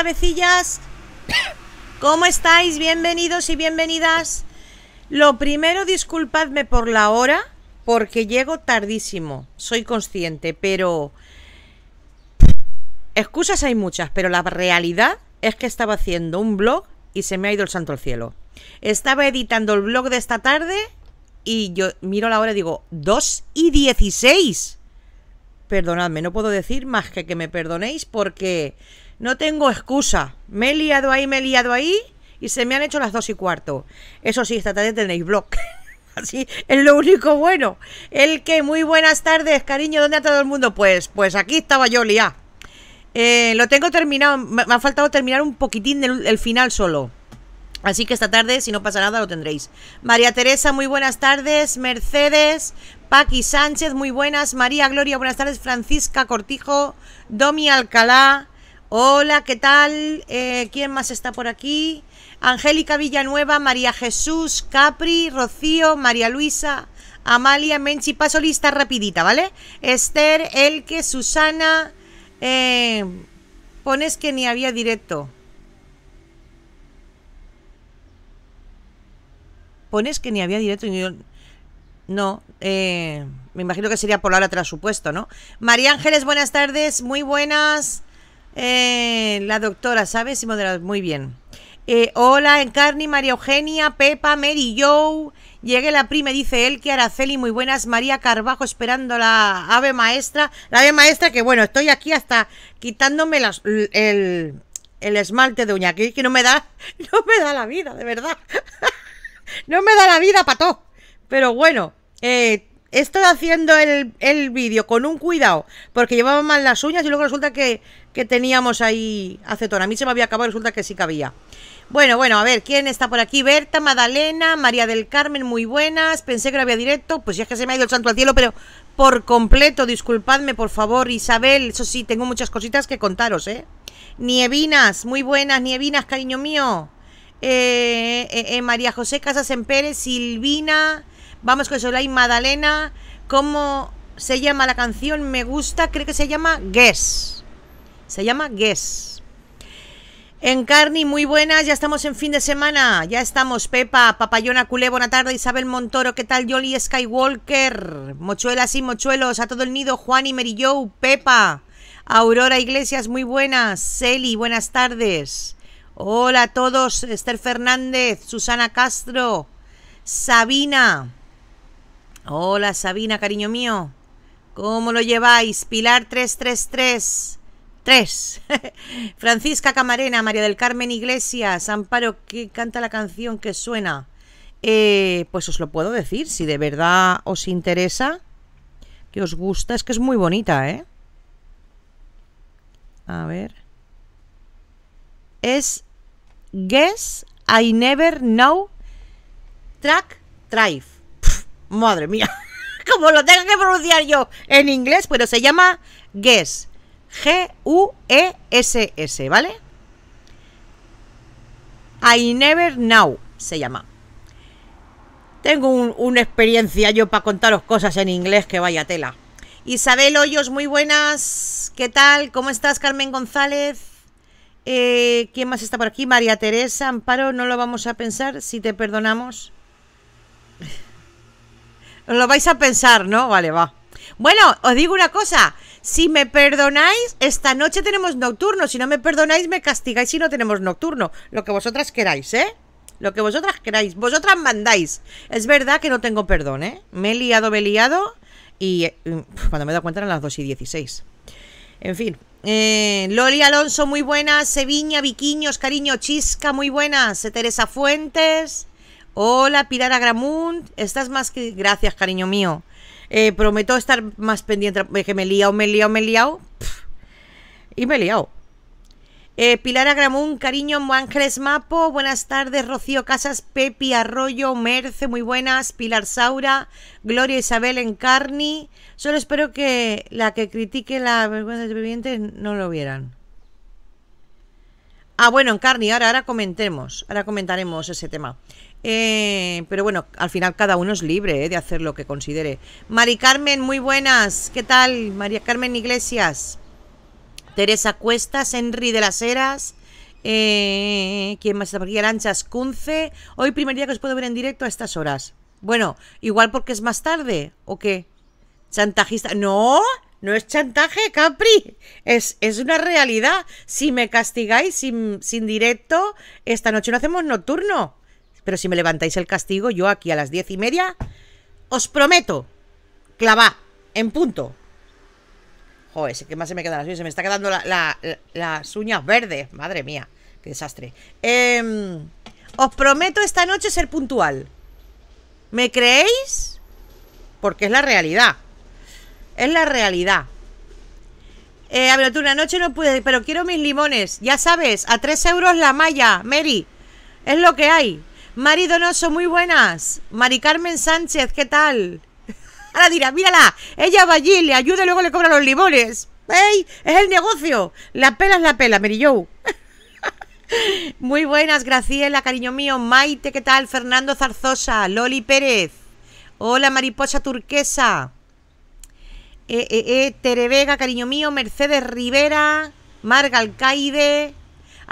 cabecillas? ¿Cómo estáis? Bienvenidos y bienvenidas. Lo primero, disculpadme por la hora, porque llego tardísimo, soy consciente, pero... Excusas hay muchas, pero la realidad es que estaba haciendo un blog y se me ha ido el santo al cielo. Estaba editando el blog de esta tarde y yo miro la hora y digo, 2 y 16. Perdonadme, no puedo decir más que que me perdonéis porque no tengo excusa. Me he liado ahí, me he liado ahí y se me han hecho las dos y cuarto. Eso sí, esta tarde tenéis blog. Así es lo único bueno. El que, muy buenas tardes, cariño, ¿dónde ha todo el mundo? Pues, pues aquí estaba yo, liá. Eh, lo tengo terminado, me, ha faltado terminar un poquitín del, el final solo. Así que esta tarde, si no pasa nada, lo tendréis. María Teresa, muy buenas tardes. Mercedes, Paqui Sánchez, muy buenas. María Gloria, buenas tardes. Francisca Cortijo, Domi Alcalá, Hola, ¿qué tal? Eh, ¿Quién más está por aquí? Angélica Villanueva, María Jesús, Capri, Rocío, María Luisa, Amalia, Menchi, paso lista rapidita, ¿vale? Esther, Elke, Susana, eh, pones que ni había directo. Pones que ni había directo No, eh, me imagino que sería por la hora tras supuesto, ¿no? María Ángeles, buenas tardes, muy buenas. Eh, la doctora, ¿sabes? Muy bien. Eh, hola, Encarni, María Eugenia, Pepa, Mary Joe. Llegué la prima, dice él, que Araceli, muy buenas. María Carbajo esperando la ave maestra. La ave maestra que, bueno, estoy aquí hasta quitándome las, el, esmalte de uña, que, que no me da, no me da la vida, de verdad. no me da la vida, pato. Pero bueno, eh, Estoy haciendo el, el vídeo con un cuidado, porque llevaba mal las uñas y luego resulta que que teníamos ahí acetona. A mí se me había acabado, resulta que sí cabía. Bueno, bueno, a ver, ¿quién está por aquí? Berta, Madalena, María del Carmen, muy buenas. Pensé que lo había directo, pues ya es que se me ha ido el santo al cielo, pero por completo, disculpadme, por favor, Isabel. Eso sí, tengo muchas cositas que contaros, ¿eh? Nievinas, muy buenas, Nievinas, cariño mío. Eh, eh, eh María José Casas en Pérez, Silvina, vamos con Solay, Madalena. ¿Cómo se llama la canción? Me gusta, creo que se llama Guess. Se llama Guess. En muy buenas, ya estamos en fin de semana. Ya estamos, Pepa, Papayona Culé, buena tarde, Isabel Montoro, ¿qué tal? Jolly Skywalker, Mochuelas y Mochuelos, a todo el nido, Juan y Mary Pepa, Aurora Iglesias, muy buenas, Celi, buenas tardes. Hola a todos, Esther Fernández, Susana Castro, Sabina. Hola Sabina, cariño mío. ¿Cómo lo lleváis? Pilar 333. Francisca Camarena, María del Carmen Iglesias, Amparo, que canta la canción que suena? Eh, pues os lo puedo decir, si de verdad os interesa, que os gusta, es que es muy bonita, ¿eh? A ver. Es Guess I Never Know Track Drive. madre mía, como lo tengo que pronunciar yo en inglés, pero se llama Guess. G-U-E-S-S, -S, s vale I Never Now se llama. Tengo una experiencia yo para contaros cosas en inglés que vaya tela. Isabel Hoyos, muy buenas. ¿Qué tal? ¿Cómo estás, Carmen González? Eh, ¿Quién más está por aquí? María Teresa, Amparo, no lo vamos a pensar si te perdonamos. lo vais a pensar, ¿no? Vale, va. Bueno, os digo una cosa. Si me perdonáis, esta noche tenemos nocturno. Si no me perdonáis, me castigáis si no tenemos nocturno. Lo que vosotras queráis, ¿eh? Lo que vosotras queráis. Vosotras mandáis. Es verdad que no tengo perdón, ¿eh? Me he liado, me he liado. Y eh, cuando me he dado cuenta eran las 2 y 16. En fin. Eh, Loli Alonso, muy buenas. Seviña, Viquiños, cariño, Chisca, muy buenas. Teresa Fuentes. Hola, Pilar Gramunt Estás más que. Gracias, cariño mío. Eh, prometo estar más pendiente, que me he liado, me he liado, me he liado. y me he liado. Eh, Pilar Agramón, cariño, Ángeles Mapo, buenas tardes, Rocío Casas, Pepi Arroyo, Merce, muy buenas, Pilar Saura, Gloria Isabel Encarni. Solo espero que la que critique la vergüenza de vivientes no lo vieran. Ah, bueno, Encarni, ahora, ahora comentemos, ahora comentaremos ese tema. Eh, pero bueno, al final cada uno es libre eh, de hacer lo que considere. Mari Carmen, muy buenas. ¿Qué tal? María Carmen Iglesias. Teresa Cuestas, Henry de las Heras. Eh, ¿Quién más está por aquí? Cunce. Hoy primer día que os puedo ver en directo a estas horas. Bueno, igual porque es más tarde, ¿o qué? Chantajista. ¡No! No es chantaje, Capri. Es, es una realidad. Si me castigáis sin, sin directo, esta noche no hacemos nocturno. Pero si me levantáis el castigo, yo aquí a las diez y media os prometo clavar en punto. Joder, que más se me queda las uñas. Se me está quedando la, las uñas verdes. Madre mía, qué desastre. Em, os prometo esta noche ser puntual. ¿Me creéis? Porque es la realidad. Es la realidad. Eh, a ver, tú una noche no pude, pero quiero mis limones. Ya sabes, a 3 euros la malla, Mary. Es lo que hay. Mari Donoso, muy buenas. Mari Carmen Sánchez, ¿qué tal? Ahora dirá, mírala, ella va allí, le ayuda y luego le cobra los limones. ¡Ey! ¡Es el negocio! La pela es la pela, Mary Muy buenas, Graciela, cariño mío. Maite, ¿qué tal? Fernando Zarzosa, Loli Pérez. Hola, mariposa turquesa. Eh, eh, eh, cariño mío. Mercedes Rivera, Marga Alcaide.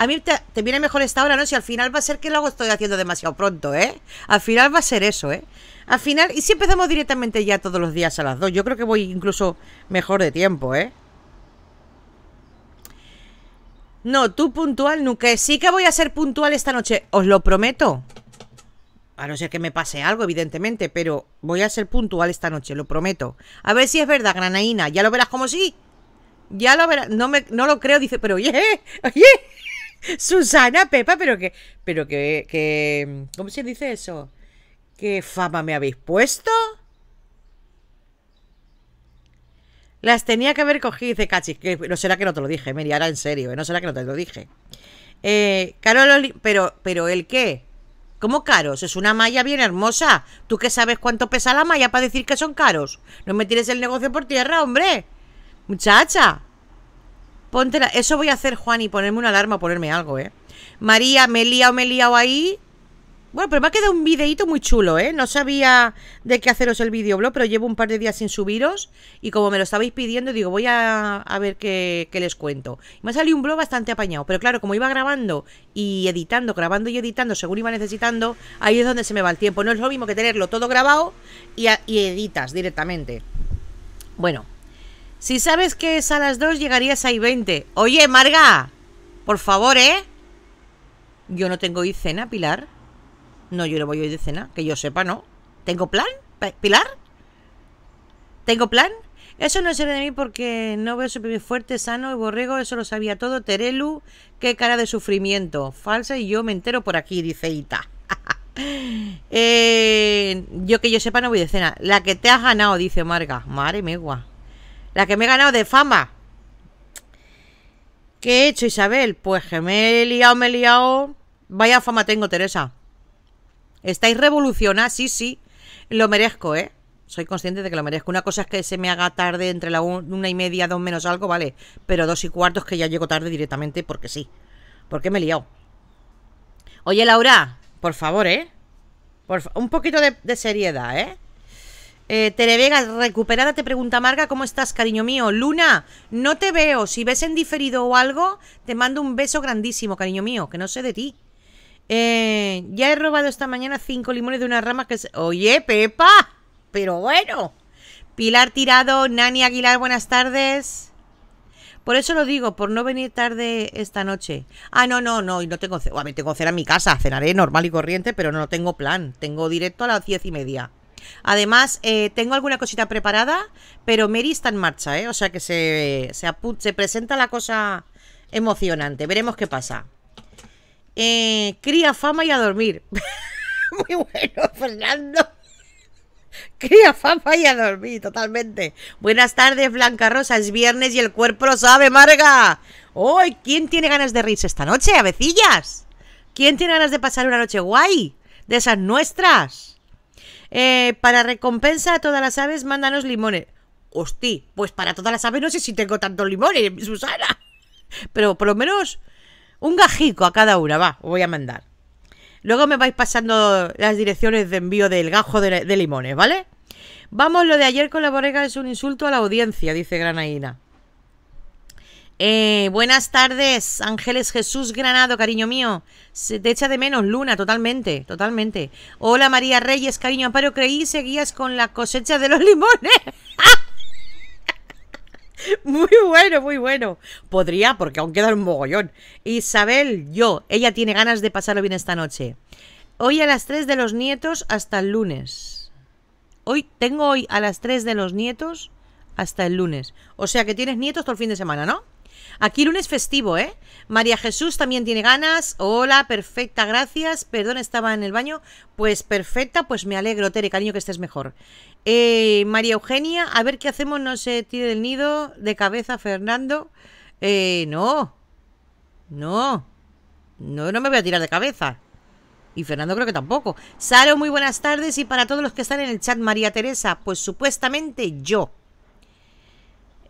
A mí te, viene mejor esta hora, ¿no? Si al final va a ser que lo hago estoy haciendo demasiado pronto, ¿eh? Al final va a ser eso, ¿eh? Al final, y si empezamos directamente ya todos los días a las dos. yo creo que voy incluso mejor de tiempo, ¿eh? No, tú puntual nunca. Sí que voy a ser puntual esta noche, os lo prometo. A no ser que me pase algo, evidentemente, pero voy a ser puntual esta noche, lo prometo. A ver si es verdad, granaína. Ya lo verás como sí. Ya lo verás. No, me, no lo creo, dice, pero oye, oye. Susana, Pepa, pero que, pero que, que, ¿cómo se dice eso? ¿Qué fama me habéis puesto? Las tenía que haber cogido, dice Cachis. Que no será que no te lo dije, Meri, ahora en serio, ¿eh? no será que no te lo dije. Eh, pero, pero ¿el qué? ¿Cómo caros? Es una malla bien hermosa. ¿Tú qué sabes cuánto pesa la malla para decir que son caros? No me tires el negocio por tierra, hombre. Muchacha. Ponte la... Eso voy a hacer, Juan, y ponerme una alarma, ponerme algo, ¿eh? María, me he liado, me he liado ahí. Bueno, pero me ha quedado un videíto muy chulo, ¿eh? No sabía de qué haceros el videoblog, pero llevo un par de días sin subiros. Y como me lo estabais pidiendo, digo, voy a, ver qué, qué, les cuento. Me ha salido un blog bastante apañado. Pero claro, como iba grabando y editando, grabando y editando, según iba necesitando, ahí es donde se me va el tiempo. No es lo mismo que tenerlo todo grabado y editas directamente. Bueno, si sabes que es a las 2, llegarías a veinte, 20 Oye, Marga, por favor, ¿eh? Yo no tengo hoy cena, Pilar. No, yo no voy hoy de cena, que yo sepa, ¿no? ¿Tengo plan, Pilar? ¿Tengo plan? Eso no es de mí porque no veo súper fuerte, sano y borrego, eso lo sabía todo. Terelu, qué cara de sufrimiento. Falsa y yo me entero por aquí, dice Ita. Eh, yo que yo sepa no voy de cena. La que te has ganado, dice Marga. Madre megua. La que me he ganado de fama. ¿Qué he hecho, Isabel? Pues que me he liado, me he liado. Vaya fama tengo, Teresa. Estáis revolucionadas, sí, sí. Lo merezco, ¿eh? Soy consciente de que lo merezco. Una cosa es que se me haga tarde entre la una y media, dos menos algo, vale. Pero dos y cuartos que ya llego tarde directamente porque sí. Porque me he liado. Oye, Laura, por favor, ¿eh? un poquito de seriedad, ¿eh? Eh, recuperada, te pregunta Marga, ¿cómo estás, cariño mío? Luna, no te veo. Si ves en diferido o algo, te mando un beso grandísimo, cariño mío, que no sé de ti. Eh, ya he robado esta mañana cinco limones de una rama que Oye, Pepa, pero bueno. Pilar Tirado, Nani Aguilar, buenas tardes. Por eso lo digo, por no venir tarde esta noche. Ah, no, no, no, y no tengo... A me tengo cena en mi casa, cenaré normal y corriente, pero no tengo plan. Tengo directo a las diez y media. Además, eh, tengo alguna cosita preparada, pero Mary está en marcha, ¿eh? O sea que se, se, presenta la cosa emocionante. Veremos qué pasa. Eh, cría fama y a dormir. Muy bueno, Fernando. Cría fama y a dormir, totalmente. Buenas tardes, Blanca Rosa. Es viernes y el cuerpo lo sabe, Marga. Hoy, ¿quién tiene ganas de reírse esta noche, avecillas? ¿Quién tiene ganas de pasar una noche guay? De esas nuestras eh, para recompensa a todas las aves, mándanos limones. Hosti, pues para todas las aves no sé si tengo tantos limones, Susana. Pero por lo menos un gajico a cada una, va, os voy a mandar. Luego me vais pasando las direcciones de envío del gajo de, limones, ¿vale? Vamos, lo de ayer con la borrega es un insulto a la audiencia, dice Granaina eh, buenas tardes, Ángeles Jesús Granado, cariño mío. Se te echa de menos, Luna, totalmente, totalmente. Hola, María Reyes, cariño, Amparo, creí seguías con la cosecha de los limones. muy bueno, muy bueno. Podría, porque aún queda un mogollón. Isabel, yo, ella tiene ganas de pasarlo bien esta noche. Hoy a las 3 de los nietos hasta el lunes. Hoy tengo hoy a las 3 de los nietos hasta el lunes. O sea que tienes nietos todo el fin de semana, ¿no? Aquí lunes festivo, ¿eh? María Jesús también tiene ganas. Hola, perfecta, gracias. Perdón, estaba en el baño. Pues perfecta, pues me alegro, Tere, cariño, que estés mejor. Eh, María Eugenia, a ver qué hacemos, no se tire del nido de cabeza, Fernando. Eh, no, no, no, no me voy a tirar de cabeza. Y Fernando creo que tampoco. Saro, muy buenas tardes. Y para todos los que están en el chat, María Teresa, pues supuestamente yo.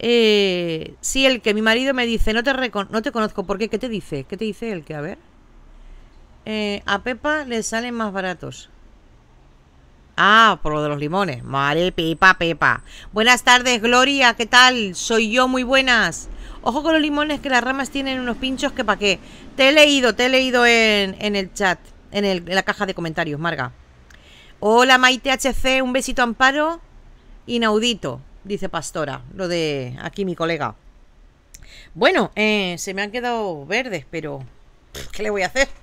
Eh, sí, el que mi marido me dice, no te, no te conozco, ¿por qué? ¿Qué te dice? ¿Qué te dice el que? A ver. Eh, a Pepa le salen más baratos. Ah, por lo de los limones. Vale, Pepa, Pepa. Buenas tardes, Gloria, ¿qué tal? Soy yo, muy buenas. Ojo con los limones que las ramas tienen unos pinchos que para qué. Te he leído, te he leído en, el chat, en, en la caja de comentarios, Marga. Hola, Maite HC, un besito amparo. Inaudito dice Pastora, lo de aquí mi colega. Bueno, eh, se me han quedado verdes, pero ¿qué le voy a hacer?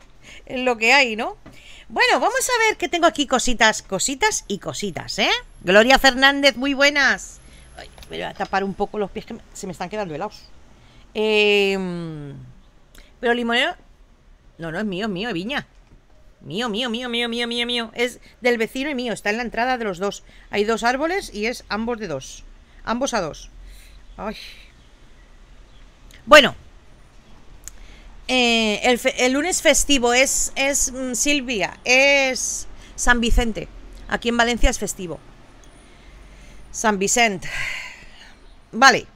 Es lo que hay, ¿no? Bueno, vamos a ver que tengo aquí cositas, cositas y cositas, ¿eh? Gloria Fernández, muy buenas. voy a tapar un poco los pies que se me están quedando helados. Em, pero limonero... No, no, es mío, es mío, es viña. Mío, mío, mío, mío, mío, mío, mío. Es del vecino y mío. Está en la entrada de los dos. Hay dos árboles y es ambos de dos. Ambos a dos. Bueno. Eh, el, lunes festivo es, es mm, Silvia, es San Vicente. Aquí en Valencia es festivo. San Vicente. Vale.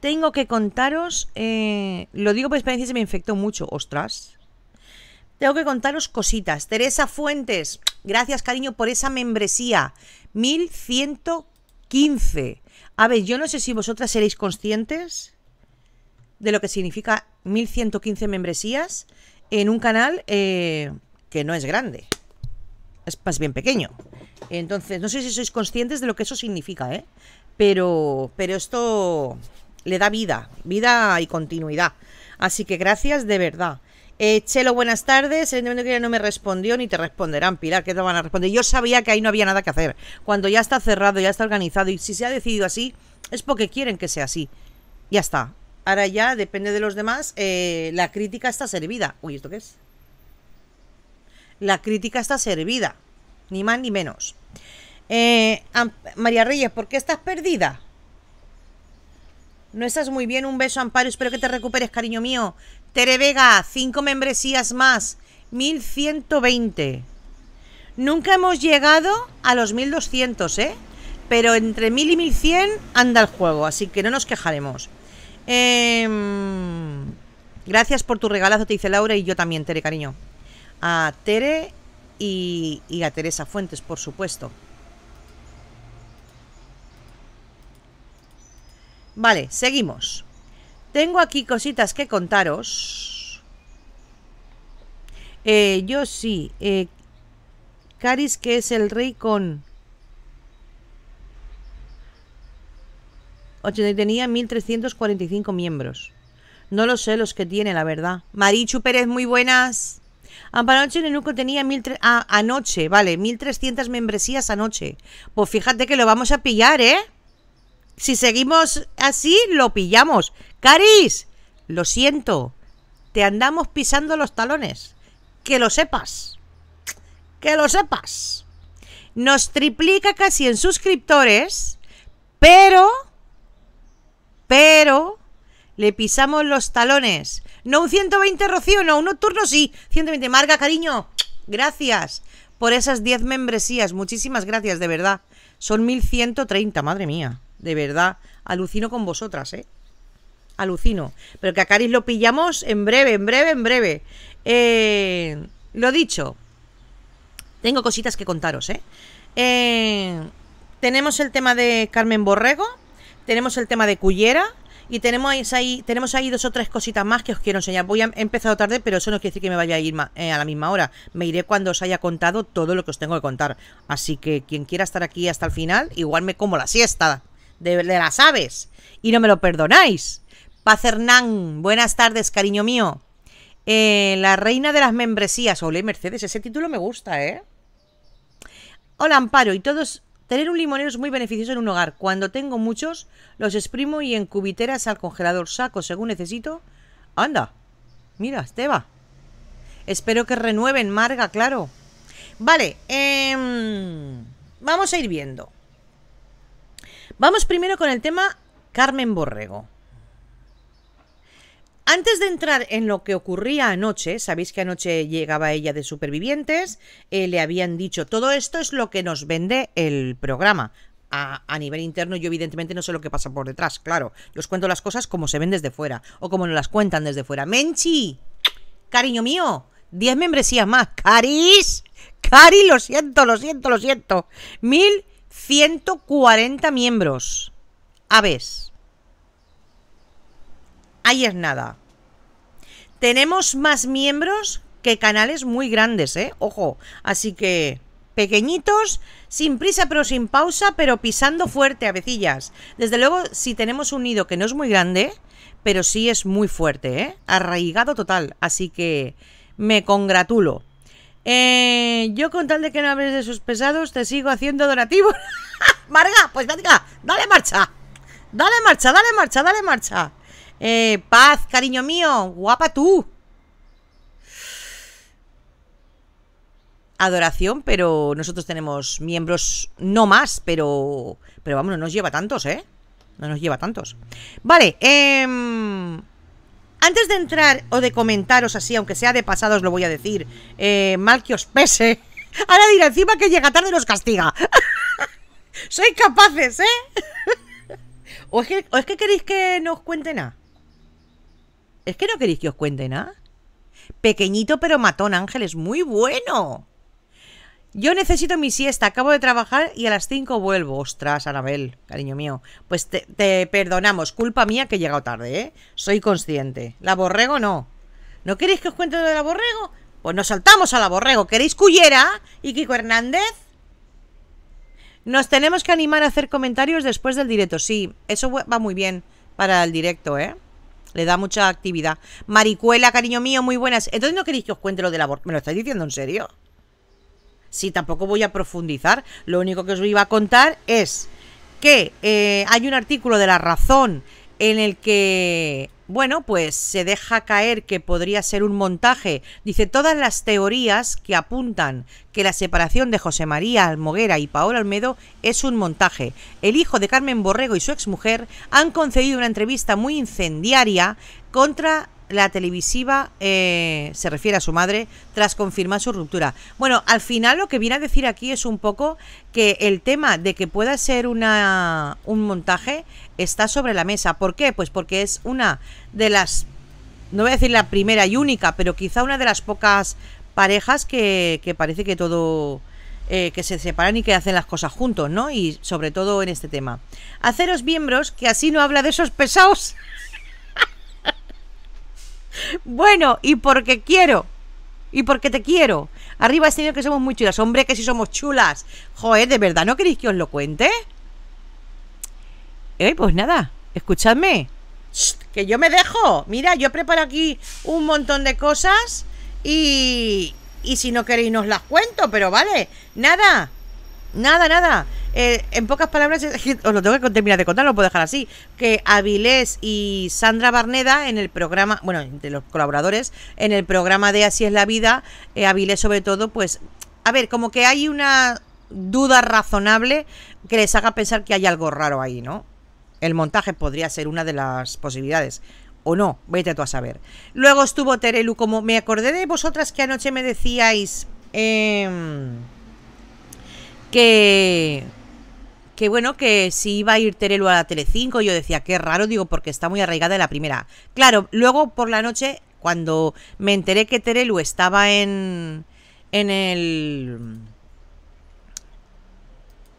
Tengo que contaros, eh, lo digo por experiencia, se me infectó mucho, ostras. Tengo que contaros cositas. Teresa Fuentes, gracias cariño por esa membresía. 1115. A ver, yo no sé si vosotras seréis conscientes de lo que significa 1115 membresías en un canal eh, que no es grande. Es más bien pequeño. Entonces, no sé si sois conscientes de lo que eso significa, ¿eh? Pero, pero esto le da vida, vida y continuidad. Así que gracias de verdad. Eh, Chelo, buenas tardes. Evidentemente que no me respondió ni te responderán, Pilar, que te van a responder. Yo sabía que ahí no había nada que hacer. Cuando ya está cerrado, ya está organizado y si se ha decidido así, es porque quieren que sea así. Ya está. Ahora ya depende de los demás. Eh, la crítica está servida. Uy, ¿esto qué es? La crítica está servida. Ni más ni menos. Eh, María Reyes, ¿por qué estás perdida? No estás muy bien, un beso, Amparo. Espero que te recuperes, cariño mío. Tere Vega, 5 membresías más, 1120. Nunca hemos llegado a los 1200, ¿eh? Pero entre 1000 y 1100 anda el juego, así que no nos quejaremos. Em, gracias por tu regalazo, te dice Laura, y yo también, Tere, cariño. A Tere y a Teresa Fuentes, por supuesto. Vale, seguimos. Tengo aquí cositas que contaros. Eh, yo sí. Eh, Caris, que es el rey con... tenía 1.345 miembros. No lo sé los que tiene, la verdad. Marichu Pérez, muy buenas. Amparoche Nenuco tenía mil ah, anoche, vale, 1.300 membresías anoche. Pues fíjate que lo vamos a pillar, ¿eh? Si seguimos así, lo pillamos. Caris, lo siento, te andamos pisando los talones. Que lo sepas. Que lo sepas. Nos triplica casi en suscriptores, pero... Pero... Le pisamos los talones. No un 120, Rocío, no, un nocturno sí. 120, Marga, cariño. Gracias por esas 10 membresías. Muchísimas gracias, de verdad. Son 1130, madre mía. De verdad. Alucino con vosotras, ¿eh? alucino. Pero que a Caris lo pillamos en breve, en breve, en breve. Eh, lo dicho, tengo cositas que contaros, ¿eh? ¿eh? Tenemos el tema de Carmen Borrego, tenemos el tema de Cullera. Y tenemos ahí, tenemos ahí dos o tres cositas más que os quiero enseñar. Voy a, he empezado tarde, pero eso no quiere decir que me vaya a ir eh, a la misma hora. Me iré cuando os haya contado todo lo que os tengo que contar. Así que quien quiera estar aquí hasta el final, igual me como la siesta de, de las aves. Y no me lo perdonáis. Paz buenas tardes, cariño mío. Eh, la reina de las membresías. Hola Mercedes, ese título me gusta, ¿eh? Hola, Amparo, y todos. Tener un limonero es muy beneficioso en un hogar. Cuando tengo muchos, los exprimo y en cubiteras al congelador saco según necesito. Anda, mira, Esteba. Espero que renueven, Marga, claro. Vale, em, vamos a ir viendo. Vamos primero con el tema Carmen Borrego. Antes de entrar en lo que ocurría anoche, sabéis que anoche llegaba ella de supervivientes, eh, le habían dicho, todo esto es lo que nos vende el programa. A, nivel interno yo evidentemente no sé lo que pasa por detrás, claro. Yo os cuento las cosas como se ven desde fuera o como nos las cuentan desde fuera. Menchi, cariño mío, 10 membresías más. Caris, Cari, lo siento, lo siento, lo siento. 1140 miembros. Aves. Ahí es nada. Tenemos más miembros que canales muy grandes, ¿eh? Ojo, así que pequeñitos, sin prisa pero sin pausa, pero pisando fuerte, vecillas. Desde luego, si tenemos un nido que no es muy grande, pero sí es muy fuerte, ¿eh? Arraigado total, así que me congratulo. Eh, yo con tal de que no hables de sus pesados, te sigo haciendo donativos. Marga, pues venga, dale marcha. Dale marcha, dale marcha, dale marcha. Eh, paz, cariño mío, guapa tú. Adoración, pero nosotros tenemos miembros, no más, pero, pero vamos, no nos lleva tantos, ¿eh? No nos lleva tantos. Vale, eh... Antes de entrar o de comentaros así, aunque sea de pasado, os lo voy a decir, eh, mal que os pese. Ahora diré encima que llega tarde los castiga. Sois capaces, ¿eh? o, es que, ¿O es que queréis que nos cuente nada? ¿Es que no queréis que os cuente nada? Pequeñito pero matón, Ángel, es muy bueno. Yo necesito mi siesta, acabo de trabajar y a las 5 vuelvo. Ostras, Anabel, cariño mío. Pues te, perdonamos, culpa mía que he llegado tarde, ¿eh? Soy consciente. La borrego no. ¿No queréis que os cuente de la borrego? Pues nos saltamos a la borrego. ¿Queréis Cullera y Kiko Hernández? Nos tenemos que animar a hacer comentarios después del directo. Sí, eso va muy bien para el directo, ¿eh? Le da mucha actividad. Maricuela, cariño mío, muy buenas. Entonces no queréis que os cuente lo del aborto. ¿Me lo estáis diciendo en serio? Sí, tampoco voy a profundizar. Lo único que os iba a contar es que eh, hay un artículo de La Razón en el que bueno, pues se deja caer que podría ser un montaje. Dice, todas las teorías que apuntan que la separación de José María Almoguera y Paola Almedo es un montaje. El hijo de Carmen Borrego y su exmujer han concedido una entrevista muy incendiaria contra la televisiva eh, se refiere a su madre tras confirmar su ruptura. Bueno, al final lo que viene a decir aquí es un poco que el tema de que pueda ser una, un montaje está sobre la mesa. ¿Por qué? Pues porque es una de las, no voy a decir la primera y única, pero quizá una de las pocas parejas que, parece que todo... Eh, que se separan y que hacen las cosas juntos, ¿no? Y sobre todo en este tema. Haceros miembros, que así no habla de esos pesados. Bueno, y porque quiero. Y porque te quiero. Arriba es señor que somos muy chulas. Hombre, que si somos chulas. Joder, de verdad, ¿no queréis que os lo cuente? Eh, pues nada, escuchadme. que yo me dejo. Mira, yo preparo aquí un montón de cosas y, y si no queréis, nos las cuento, pero vale. Nada, nada, nada. Eh, en pocas palabras, os lo tengo que terminar de contar, lo puedo dejar así, que Avilés y Sandra Barneda en el programa, bueno, de los colaboradores, en el programa de Así es la vida, eh, Avilés sobre todo, pues, a ver, como que hay una duda razonable que les haga pensar que hay algo raro ahí, ¿no? El montaje podría ser una de las posibilidades o no, vete tú a saber. Luego estuvo Terelu, como me acordé de vosotras que anoche me decíais em, que que bueno, que si iba a ir Terelu a la Telecinco, yo decía, qué raro, digo, porque está muy arraigada en la primera. Claro, luego por la noche, cuando me enteré que Terelu estaba en, en el...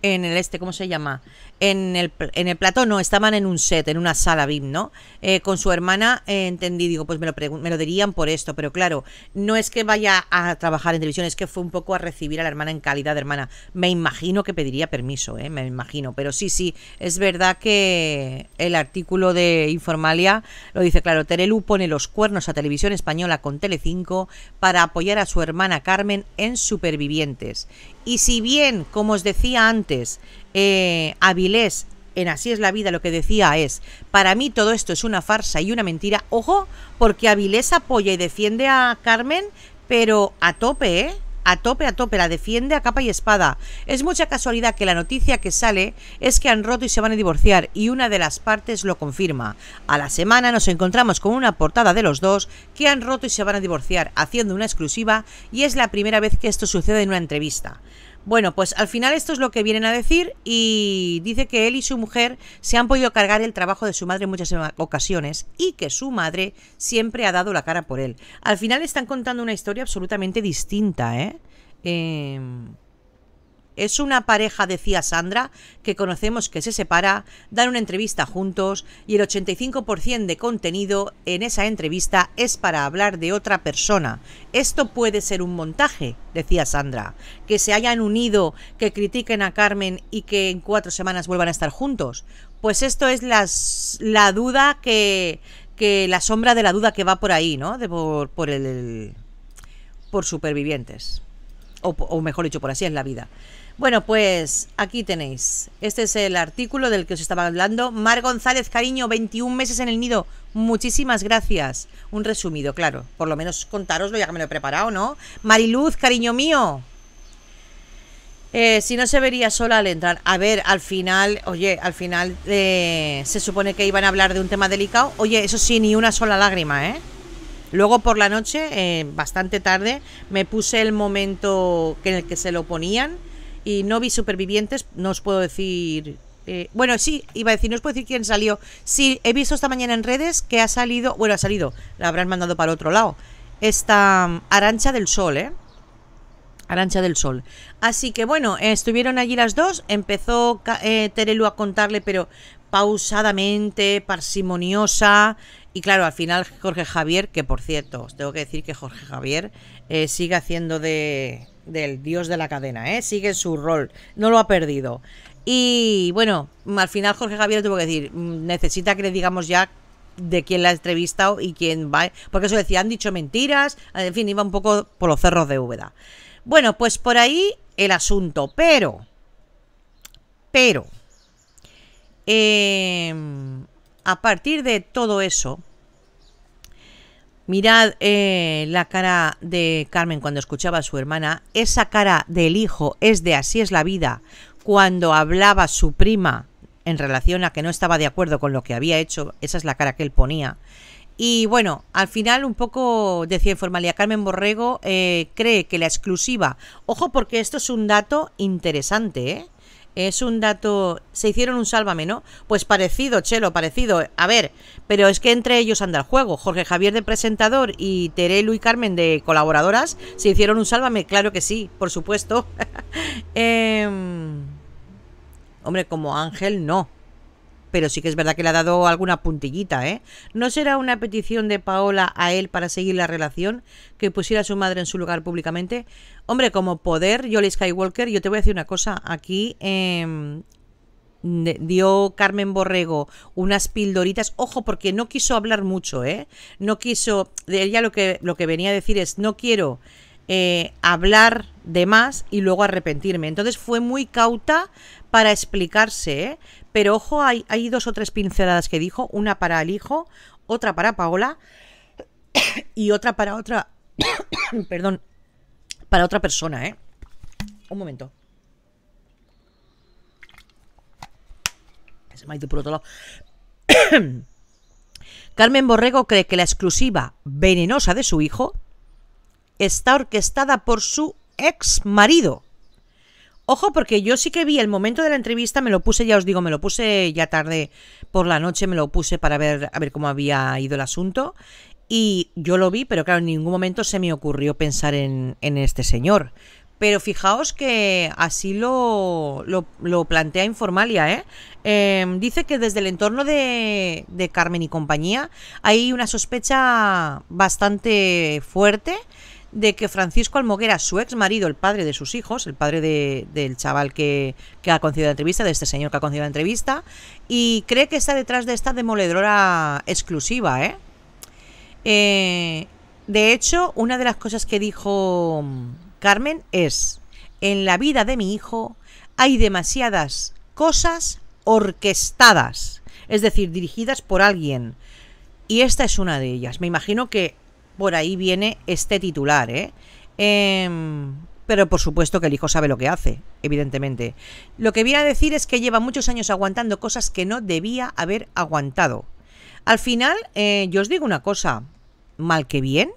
En el este, ¿cómo se llama? en el, en el plató, no, estaban en un set, en una sala VIP, ¿no? Eh, con su hermana eh, entendí, digo, pues me lo, me lo dirían por esto, pero claro, no es que vaya a trabajar en televisión, es que fue un poco a recibir a la hermana en calidad de hermana. Me imagino que pediría permiso, ¿eh? me imagino, pero sí, sí, es verdad que el artículo de Informalia lo dice claro, Terelu pone los cuernos a televisión española con Telecinco para apoyar a su hermana Carmen en Supervivientes. Y si bien, como os decía antes, eh, Avilés en Así es la vida lo que decía es, para mí todo esto es una farsa y una mentira. Ojo, porque Avilés apoya y defiende a Carmen, pero a tope, ¿eh? A tope, a tope, la defiende a capa y espada. Es mucha casualidad que la noticia que sale es que han roto y se van a divorciar y una de las partes lo confirma. A la semana nos encontramos con una portada de los dos que han roto y se van a divorciar, haciendo una exclusiva y es la primera vez que esto sucede en una entrevista. Bueno, pues al final esto es lo que vienen a decir y dice que él y su mujer se han podido cargar el trabajo de su madre en muchas ocasiones y que su madre siempre ha dado la cara por él. Al final están contando una historia absolutamente distinta, ¿eh? eh es una pareja, decía Sandra, que conocemos que se separa, dan una entrevista juntos y el 85% de contenido en esa entrevista es para hablar de otra persona. Esto puede ser un montaje, decía Sandra. Que se hayan unido, que critiquen a Carmen y que en cuatro semanas vuelvan a estar juntos. Pues esto es la duda que, que la sombra de la duda que va por ahí, ¿no? De por, por supervivientes. O, o mejor dicho, por así es la vida. Bueno, pues aquí tenéis. Este es el artículo del que os estaba hablando. Mar González, cariño, 21 meses en el nido. Muchísimas gracias. Un resumido, claro. Por lo menos contaroslo ya que me lo he preparado, ¿no? Mariluz, cariño mío. Eh, si no se vería sola al entrar. A ver, al final, oye, al final eh, se supone que iban a hablar de un tema delicado. Oye, eso sí, ni una sola lágrima, ¿eh? Luego por la noche, eh, bastante tarde, me puse el momento en el que se lo ponían y no vi supervivientes, no os puedo decir... Eh, bueno, sí, iba a decir, no os puedo decir quién salió. Sí, he visto esta mañana en redes que ha salido, bueno, ha salido, la habrán mandado para otro lado, esta mm, Arancha del Sol, ¿eh? Arancha del Sol. Así que bueno, estuvieron allí las dos, empezó eh, Terelu a contarle, pero pausadamente, parsimoniosa, y claro, al final Jorge Javier, que por cierto, os tengo que decir que Jorge Javier eh, sigue haciendo de, del dios de la cadena, ¿eh? sigue su rol, no lo ha perdido. Y bueno, al final Jorge Javier tuvo que decir, mm, necesita que le digamos ya de quién la ha entrevistado y quién va, porque eso decía, han dicho mentiras, en fin, iba un poco por los cerros de Úbeda. Bueno, pues por ahí el asunto, pero, pero, em, a partir de todo eso, Mirad eh, la cara de Carmen cuando escuchaba a su hermana. Esa cara del hijo es de así es la vida. Cuando hablaba su prima en relación a que no estaba de acuerdo con lo que había hecho, esa es la cara que él ponía. Y bueno, al final un poco decía en formalidad, Carmen Borrego eh, cree que la exclusiva, ojo porque esto es un dato interesante, ¿eh? Es un dato... Se hicieron un sálvame, ¿no? Pues parecido, Chelo, parecido. A ver, pero es que entre ellos anda el juego. Jorge Javier de presentador y Terelu y Carmen de colaboradoras se hicieron un sálvame, claro que sí, por supuesto. Em, hombre, como Ángel, no pero sí que es verdad que le ha dado alguna puntillita, ¿eh? ¿No será una petición de Paola a él para seguir la relación? ¿Que pusiera a su madre en su lugar públicamente? Hombre, como poder, le Skywalker, yo te voy a decir una cosa. Aquí em, dio Carmen Borrego unas pildoritas, ojo, porque no quiso hablar mucho, ¿eh? No quiso, ella lo que, lo que venía a decir es, no quiero eh, hablar de más y luego arrepentirme. Entonces fue muy cauta para explicarse, ¿eh? Pero ojo, hay, dos o tres pinceladas que dijo, una para el hijo, otra para Paola y otra para otra, perdón, para otra persona, ¿eh? Un momento. Carmen Borrego cree que la exclusiva venenosa de su hijo está orquestada por su ex marido. Ojo, porque yo sí que vi el momento de la entrevista, me lo puse, ya os digo, me lo puse ya tarde por la noche, me lo puse para ver, a ver cómo había ido el asunto. Y yo lo vi, pero claro, en ningún momento se me ocurrió pensar en, en este señor. Pero fijaos que así lo, lo, plantea Informalia. ¿eh? ¿eh? dice que desde el entorno de, de Carmen y compañía hay una sospecha bastante fuerte de que Francisco Almoguera, su ex marido, el padre de sus hijos, el padre del chaval que, ha concedido la entrevista, de este señor que ha concedido la entrevista, y cree que está detrás de esta demoledora exclusiva, Eh, eh de hecho, una de las cosas que dijo mm, Carmen es, en la vida de mi hijo hay demasiadas cosas orquestadas, es decir, dirigidas por alguien. Y esta es una de ellas. Me imagino que por ahí viene este titular, ¿eh? Em, pero por supuesto que el hijo sabe lo que hace, evidentemente. Lo que viene a decir es que lleva muchos años aguantando cosas que no debía haber aguantado. Al final, eh, yo os digo una cosa, mal que bien,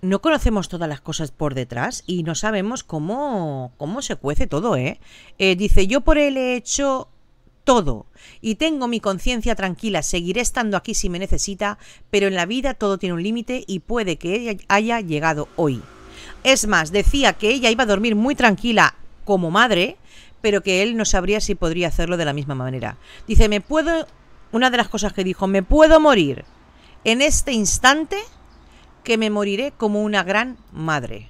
no conocemos todas las cosas por detrás y no sabemos cómo, cómo se cuece todo, ¿eh? ¿eh? Dice, yo por el hecho todo y tengo mi conciencia tranquila, seguiré estando aquí si me necesita, pero en la vida todo tiene un límite y puede que ella haya llegado hoy. Es más, decía que ella iba a dormir muy tranquila como madre, pero que él no sabría si podría hacerlo de la misma manera. Dice, me puedo, una de las cosas que dijo, me puedo morir en este instante que me moriré como una gran madre.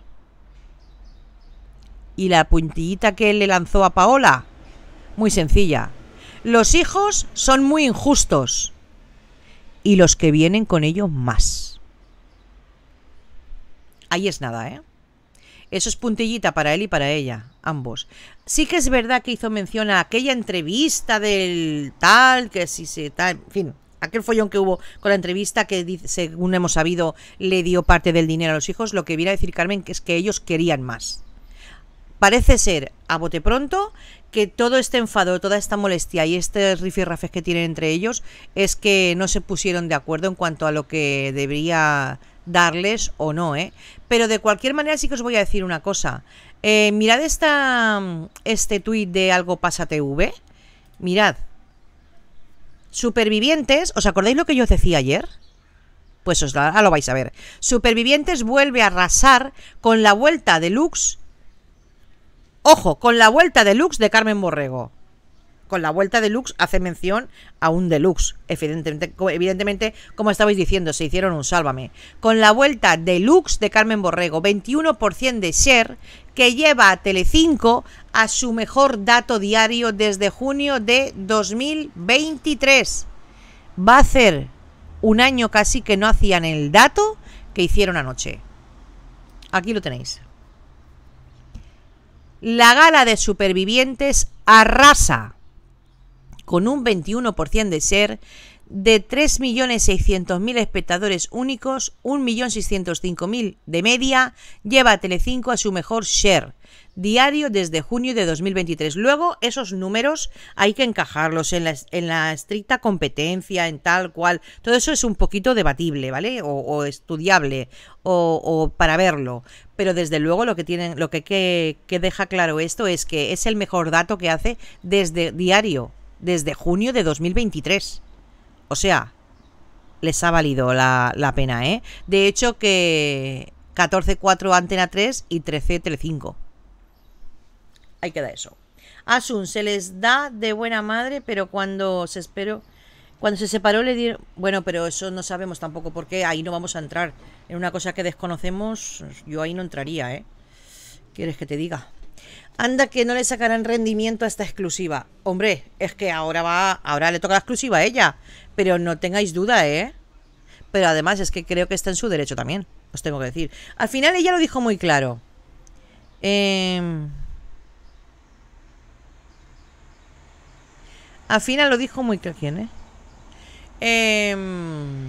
Y la puntillita que él le lanzó a Paola, muy sencilla, los hijos son muy injustos y los que vienen con ellos más. Ahí es nada, ¿eh? Eso es puntillita para él y para ella, ambos. Sí que es verdad que hizo mención a aquella entrevista del tal, que si se tal, en fin, aquel follón que hubo con la entrevista que, según hemos sabido, le dio parte del dinero a los hijos, lo que viene a decir Carmen es que ellos querían más. Parece ser, a bote pronto, que todo este enfado, toda esta molestia y este rifirrafes que tienen entre ellos es que no se pusieron de acuerdo en cuanto a lo que debería darles o no, ¿eh? Pero de cualquier manera sí que os voy a decir una cosa. Eh, mirad esta, este tuit de Algo Pasa Mirad. Supervivientes, ¿os acordáis lo que yo os decía ayer? Pues os lo vais a ver. Supervivientes vuelve a arrasar con la vuelta de Lux Ojo, con la vuelta deluxe de Carmen Borrego. Con la vuelta deluxe hace mención a un deluxe. Evidentemente, evidentemente, como estabais diciendo, se hicieron un sálvame. Con la vuelta deluxe de Carmen Borrego, 21% de share que lleva a Telecinco a su mejor dato diario desde junio de 2023. Va a hacer un año casi que no hacían el dato que hicieron anoche. Aquí lo tenéis la gala de supervivientes arrasa con un 21% de ser de 3.600.000 espectadores únicos, 1.605.000 de media, lleva a Telecinco a su mejor share, diario desde junio de 2023. Luego, esos números hay que encajarlos en la, estricta competencia, en tal cual. Todo eso es un poquito debatible, ¿vale? O, estudiable, o, para verlo. Pero desde luego lo que tienen, lo que, deja claro esto es que es el mejor dato que hace desde diario, desde junio de 2023. O sea, les ha valido la, pena, ¿eh? De hecho que 14.4 Antena 3 y 13 ahí queda eso. Asun, se les da de buena madre, pero cuando se espero, cuando se separó le dieron... Bueno, pero eso no sabemos tampoco por qué, ahí no vamos a entrar. En una cosa que desconocemos, yo ahí no entraría, ¿eh? ¿Quieres que te diga? Anda que no le sacarán rendimiento a esta exclusiva. Hombre, es que ahora va, ahora le toca la exclusiva a ella. Pero no tengáis duda, ¿eh? Pero además es que creo que está en su derecho también, os tengo que decir. Al final ella lo dijo muy claro. Eh... Al final lo dijo muy claro quién, ¿eh? Em,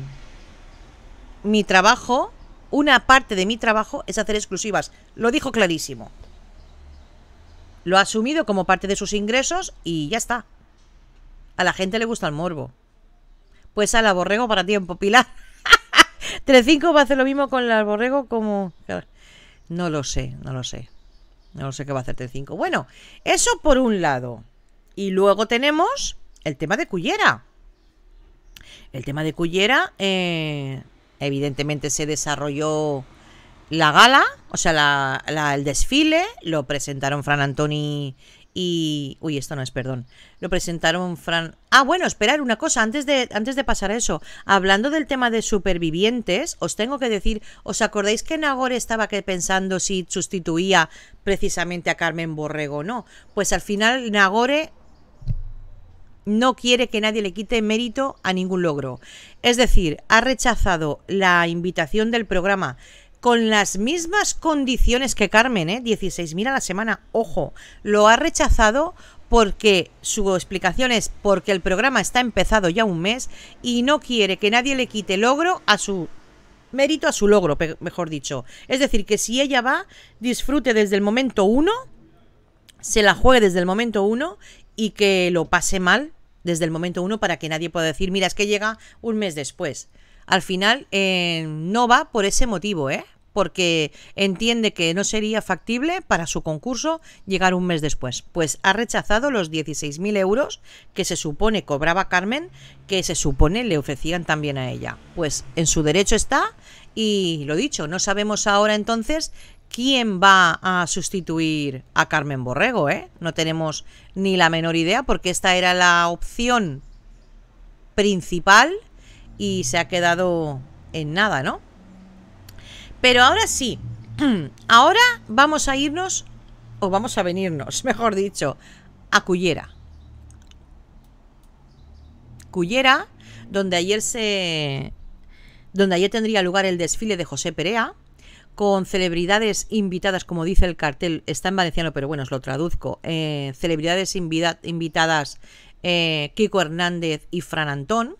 mi trabajo, una parte de mi trabajo es hacer exclusivas. Lo dijo clarísimo. Lo ha asumido como parte de sus ingresos y ya está. A la gente le gusta el morbo. Pues al borrego para tiempo, Pilar. 35 5 va a hacer lo mismo con el borrego como... No lo sé, no lo sé. No lo sé qué va a hacer t 5 Bueno, eso por un lado. Y luego tenemos el tema de Cullera. El tema de Cullera, eh, evidentemente se desarrolló la gala, o sea, el desfile, lo presentaron Fran Antoni y... Uy, esto no es, perdón. Lo presentaron Fran... Ah, bueno, esperar una cosa, antes de, antes de pasar a eso. Hablando del tema de supervivientes, os tengo que decir, ¿os acordáis que Nagore estaba que pensando si sustituía precisamente a Carmen Borrego o no? Pues al final Nagore no quiere que nadie le quite mérito a ningún logro. Es decir, ha rechazado la invitación del programa con las mismas condiciones que Carmen, ¿eh? 16.000 a la semana, ojo, lo ha rechazado porque su explicación es porque el programa está empezado ya un mes y no quiere que nadie le quite logro a su mérito a su logro, mejor dicho. Es decir, que si ella va, disfrute desde el momento uno, se la juegue desde el momento uno y que lo pase mal desde el momento uno para que nadie pueda decir, mira, es que llega un mes después. Al final eh, no va por ese motivo, ¿eh? porque entiende que no sería factible para su concurso llegar un mes después. Pues ha rechazado los 16.000 euros que se supone cobraba Carmen, que se supone le ofrecían también a ella. Pues en su derecho está y lo dicho, no sabemos ahora entonces quién va a sustituir a Carmen Borrego, eh? No tenemos ni la menor idea porque esta era la opción principal y se ha quedado en nada, ¿no? Pero ahora sí, ahora vamos a irnos, o vamos a venirnos, mejor dicho, a Cullera. Cullera, donde ayer se... donde ayer tendría lugar el desfile de José Perea, con celebridades invitadas, como dice el cartel, está en valenciano, pero bueno, os lo traduzco, eh, celebridades invitadas eh, Kiko Hernández y Fran Antón,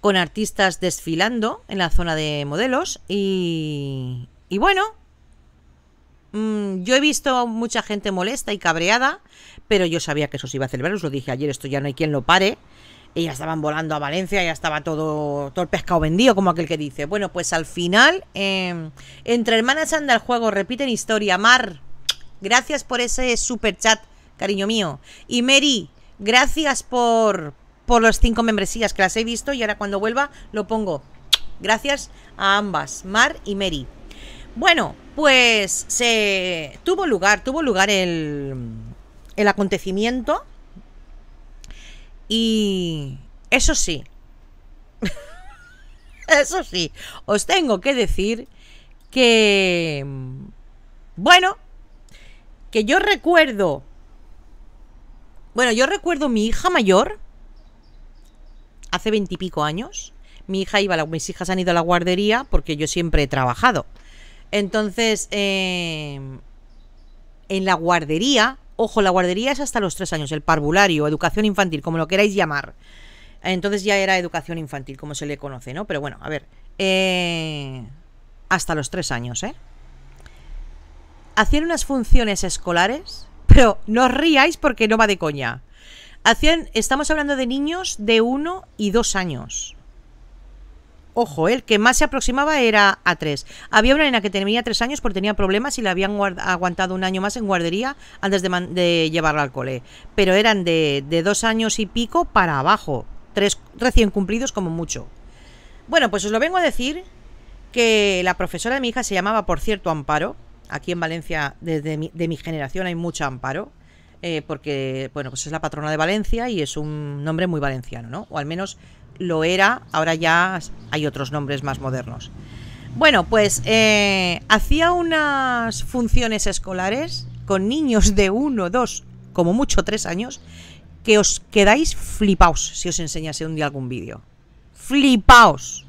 con artistas desfilando en la zona de modelos y, y bueno, mm, yo he visto mucha gente molesta y cabreada, pero yo sabía que eso se iba a celebrar, os lo dije ayer, esto ya no hay quien lo pare y ya estaban volando a Valencia, ya estaba todo, todo el pescado vendido, como aquel que dice. Bueno, pues al final, em, entre hermanas anda el juego, repiten historia. Mar, gracias por ese super chat, cariño mío. Y Mary, gracias por, por las cinco membresías que las he visto y ahora cuando vuelva lo pongo. Gracias a ambas, Mar y Mary. Bueno, pues se tuvo lugar, tuvo lugar el, el acontecimiento y eso sí, eso sí, os tengo que decir que, bueno, que yo recuerdo, bueno, yo recuerdo mi hija mayor, hace veintipico años, mi hija iba, mis hijas han ido a la guardería porque yo siempre he trabajado. Entonces, eh, en la guardería Ojo, la guardería es hasta los tres años, el parvulario, educación infantil, como lo queráis llamar. Entonces ya era educación infantil, como se le conoce, ¿no? Pero bueno, a ver. Eh, hasta los tres años, ¿eh? Hacían unas funciones escolares, pero no os riáis porque no va de coña. Hacían, estamos hablando de niños de uno y dos años. Ojo, el que más se aproximaba era a tres. Había una nena que tenía tres años porque tenía problemas y la habían aguantado un año más en guardería antes de, llevarla al cole. Pero eran de, dos años y pico para abajo. Tres recién cumplidos como mucho. Bueno, pues os lo vengo a decir que la profesora de mi hija se llamaba, por cierto, Amparo. Aquí en Valencia, desde mi, de mi generación, hay mucha Amparo. Eh, porque, bueno, pues es la patrona de Valencia y es un nombre muy valenciano, ¿no? O al menos lo era, ahora ya hay otros nombres más modernos. Bueno, pues eh, hacía unas funciones escolares con niños de 1, dos como mucho tres años, que os quedáis flipaos si os enseñase un día algún vídeo. Flipaos.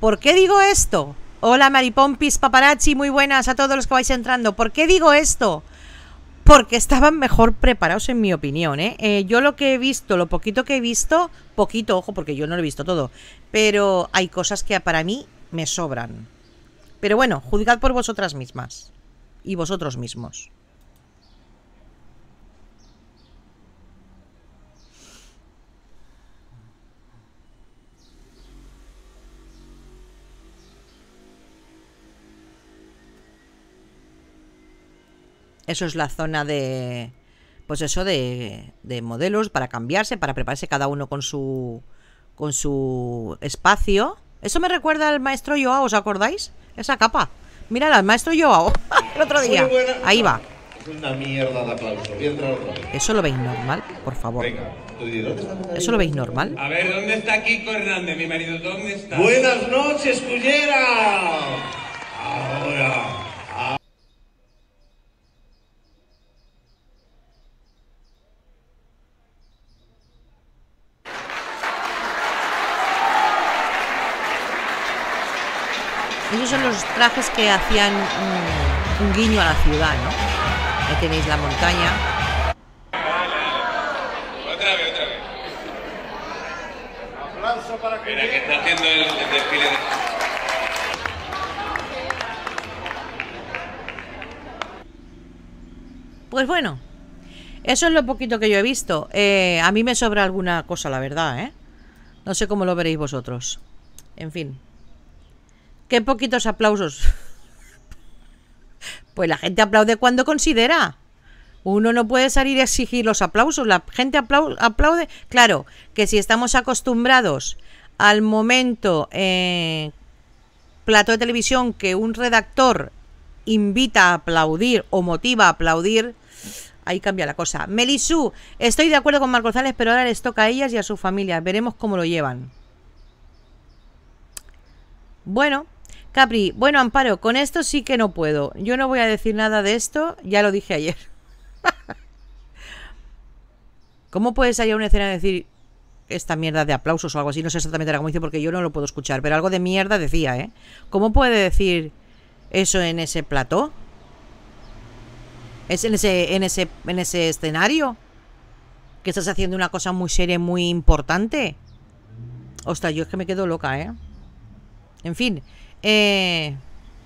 ¿Por qué digo esto? Hola Maripompis, paparazzi, muy buenas a todos los que vais entrando. ¿Por qué digo esto? porque estaban mejor preparados, en mi opinión. ¿eh? ¿eh? yo lo que he visto, lo poquito que he visto, poquito, ojo, porque yo no lo he visto todo, pero hay cosas que para mí me sobran. Pero bueno, juzgad por vosotras mismas y vosotros mismos. Eso es la zona de, pues eso, de, de modelos para cambiarse, para prepararse cada uno con su, con su espacio. Eso me recuerda al maestro Joao, ¿os acordáis? Esa capa. Mírala, el maestro Joao, el otro día. Ahí va. Es una mierda de aplauso. ¿Eso lo veis normal? Por favor. Venga, ¿Eso lo veis normal? A ver, ¿dónde está Kiko Hernández, mi marido? ¿Dónde está? Buenas noches, Cullera. Ahora. esos son los trajes que hacían mm, un, guiño a la ciudad, ¿no? Ahí tenéis la montaña. Otra vez, otra vez. que. Pues bueno, eso es lo poquito que yo he visto. Eh, a mí me sobra alguna cosa, la verdad, ¿eh? No sé cómo lo veréis vosotros. En fin. Qué poquitos aplausos. Pues la gente aplaude cuando considera. Uno no puede salir a exigir los aplausos. La gente aplaude. Claro, que si estamos acostumbrados al momento en eh, plato de televisión que un redactor invita a aplaudir o motiva a aplaudir, ahí cambia la cosa. Melisú, estoy de acuerdo con Marco González, pero ahora les toca a ellas y a su familia. Veremos cómo lo llevan. Bueno, Capri, bueno, Amparo, con esto sí que no puedo. Yo no voy a decir nada de esto, ya lo dije ayer. ¿Cómo puedes salir a una escena y decir esta mierda de aplausos o algo así? No sé exactamente cómo dice porque yo no lo puedo escuchar, pero algo de mierda decía, ¿eh? ¿Cómo puede decir eso en ese plató? ¿Es en ese, ese, en ese escenario? ¿Que estás haciendo una cosa muy seria y muy importante? Ostras, yo es que me quedo loca, ¿eh? En fin, eh,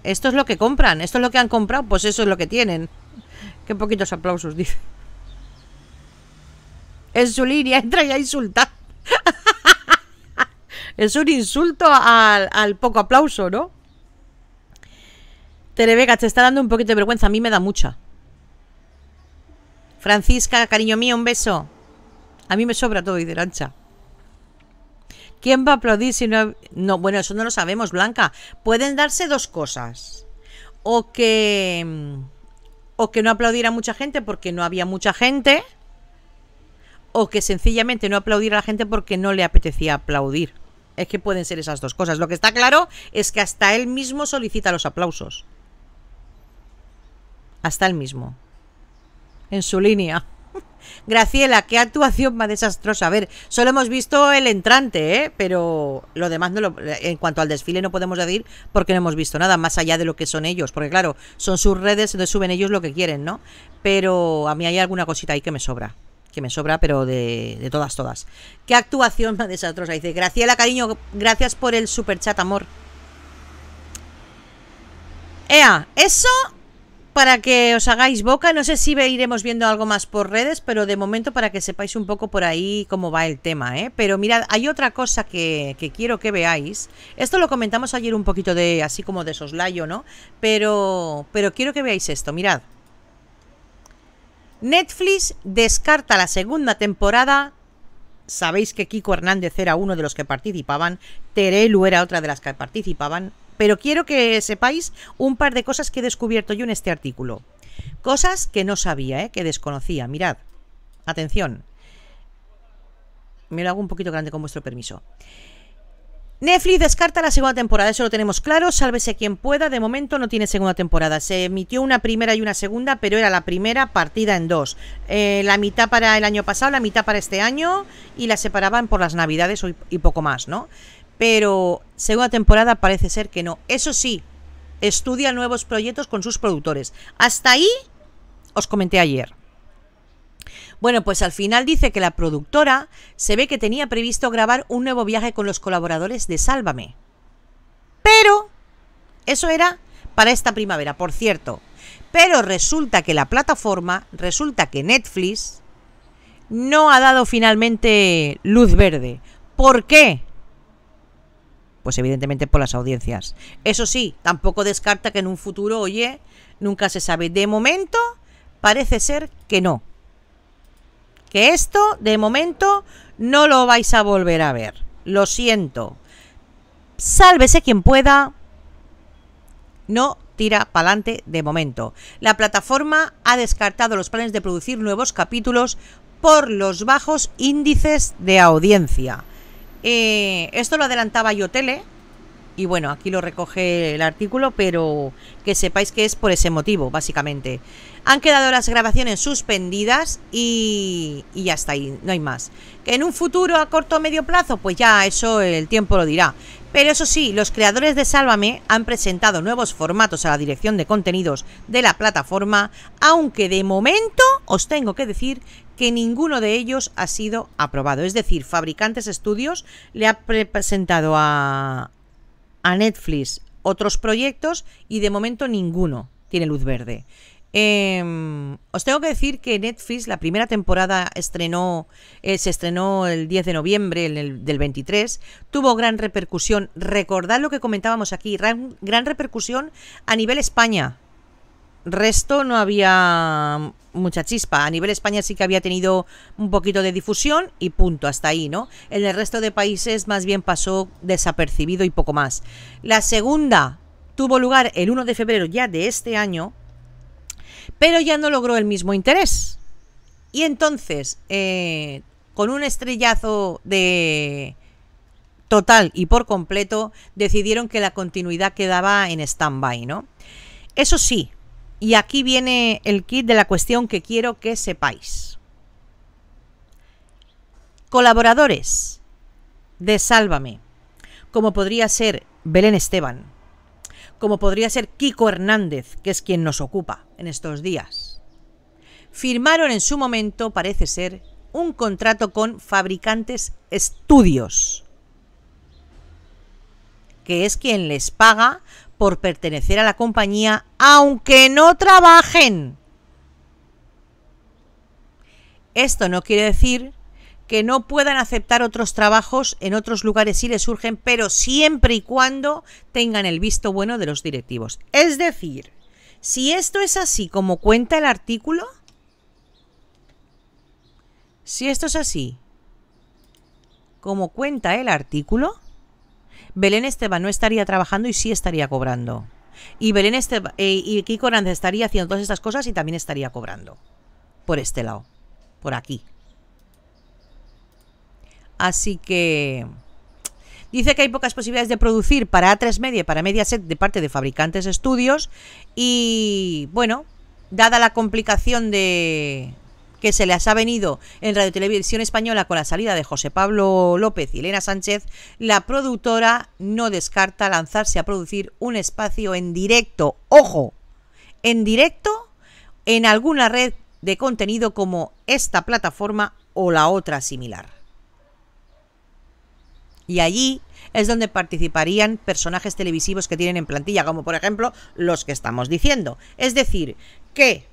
esto es lo que compran, esto es lo que han comprado, pues eso es lo que tienen. Qué poquitos aplausos, dice. En su línea entra y a insultar. es un insulto al, al poco aplauso, ¿no? Terevega, te está dando un poquito de vergüenza, a mí me da mucha. Francisca, cariño mío, un beso. A mí me sobra todo, y de lancha. ¿Quién va a aplaudir si no, no? Bueno, eso no lo sabemos, Blanca. Pueden darse dos cosas. O que. O que no aplaudiera mucha gente porque no había mucha gente. O que sencillamente no aplaudiera a la gente porque no le apetecía aplaudir. Es que pueden ser esas dos cosas. Lo que está claro es que hasta él mismo solicita los aplausos. Hasta él mismo. En su línea. Graciela, qué actuación más desastrosa. A ver, solo hemos visto el entrante, ¿eh? pero lo demás, no lo, en cuanto al desfile, no podemos decir porque no hemos visto nada más allá de lo que son ellos. Porque claro, son sus redes, donde suben ellos lo que quieren, ¿no? Pero a mí hay alguna cosita ahí que me sobra que me sobra, pero de, todas, todas. Qué actuación más desastrosa. Dice, Graciela, cariño, gracias por el superchat, amor. Ea, eso para que os hagáis boca. No sé si iremos viendo algo más por redes, pero de momento para que sepáis un poco por ahí cómo va el tema. ¿eh? Pero mirad, hay otra cosa que, quiero que veáis. Esto lo comentamos ayer un poquito de así como de soslayo, ¿no? Pero, pero quiero que veáis esto, mirad. Netflix descarta la segunda temporada Sabéis que Kiko Hernández era uno de los que participaban, Terelu era otra de las que participaban, pero quiero que sepáis un par de cosas que he descubierto yo en este artículo. Cosas que no sabía, ¿eh? que desconocía. Mirad, atención. Me lo hago un poquito grande con vuestro permiso. Netflix descarta la segunda temporada, eso lo tenemos claro, sálvese quien pueda, de momento no tiene segunda temporada, se emitió una primera y una segunda, pero era la primera partida en dos, eh, la mitad para el año pasado, la mitad para este año y la separaban por las navidades y poco más, ¿no? pero segunda temporada parece ser que no. Eso sí, estudia nuevos proyectos con sus productores. Hasta ahí os comenté ayer. Bueno, pues al final dice que la productora se ve que tenía previsto grabar un nuevo viaje con los colaboradores de Sálvame. Pero eso era para esta primavera, por cierto. Pero resulta que la plataforma, resulta que Netflix no ha dado finalmente luz verde. ¿Por qué? Pues evidentemente por las audiencias. Eso sí, tampoco descarta que en un futuro, oye, nunca se sabe. De momento, parece ser que no. Que esto, de momento, no lo vais a volver a ver. Lo siento. Sálvese quien pueda. No tira para adelante de momento. La plataforma ha descartado los planes de producir nuevos capítulos por los bajos índices de audiencia. Eh, esto lo adelantaba tele y bueno, aquí lo recoge el artículo, pero que sepáis que es por ese motivo, básicamente. Han quedado las grabaciones suspendidas y, y ya está ahí, no hay más. Que en un futuro a corto o medio plazo, pues ya eso el tiempo lo dirá. Pero eso sí, los creadores de Sálvame han presentado nuevos formatos a la dirección de contenidos de la plataforma, aunque de momento os tengo que decir que ninguno de ellos ha sido aprobado. Es decir, Fabricantes Estudios le ha presentado a, a Netflix otros proyectos y de momento ninguno tiene luz verde. Em, os tengo que decir que Netflix, la primera temporada estrenó, eh, se estrenó el 10 de noviembre del 23, tuvo gran repercusión, recordad lo que comentábamos aquí, gran, gran repercusión a nivel España, resto no había mucha chispa. A nivel España sí que había tenido un poquito de difusión y punto, hasta ahí, ¿no? En el resto de países más bien pasó desapercibido y poco más. La segunda tuvo lugar el 1 de febrero ya de este año, pero ya no logró el mismo interés. Y entonces, eh, con un estrellazo de total y por completo, decidieron que la continuidad quedaba en stand-by, ¿no? Eso sí, y aquí viene el kit de la cuestión que quiero que sepáis. Colaboradores de Sálvame, como podría ser Belén Esteban, como podría ser Kiko Hernández, que es quien nos ocupa en estos días, firmaron en su momento, parece ser, un contrato con Fabricantes Estudios, que es quien les paga por pertenecer a la compañía, aunque no trabajen. Esto no quiere decir que no puedan aceptar otros trabajos en otros lugares si les surgen, pero siempre y cuando tengan el visto bueno de los directivos. Es decir, si esto es así como cuenta el artículo, si esto es así como cuenta el artículo, Belén Esteban no estaría trabajando y sí estaría cobrando. Y Belén Esteban, eh, y Kiko Hernández estaría haciendo todas estas cosas y también estaría cobrando. Por este lado, por aquí. Así que... Dice que hay pocas posibilidades de producir para A3 Media y para set de parte de fabricantes estudios. Y bueno, dada la complicación de, que se les ha venido en Radio Televisión Española con la salida de José Pablo López y Elena Sánchez, la productora no descarta lanzarse a producir un espacio en directo, ojo, en directo en alguna red de contenido como esta plataforma o la otra similar. Y allí es donde participarían personajes televisivos que tienen en plantilla, como por ejemplo los que estamos diciendo. Es decir, que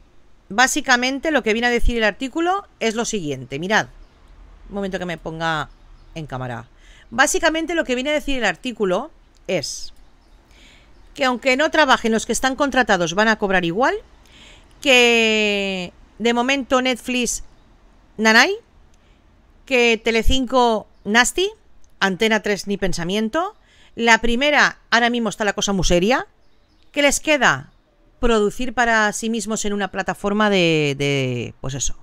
básicamente lo que viene a decir el artículo es lo siguiente. Mirad, un momento que me ponga en cámara. Básicamente lo que viene a decir el artículo es que aunque no trabajen los que están contratados van a cobrar igual, que de momento Netflix Nanay, que Telecinco Nasty, Antena 3 ni pensamiento, la primera ahora mismo está la cosa muy seria, que les queda producir para sí mismos en una plataforma de, pues eso,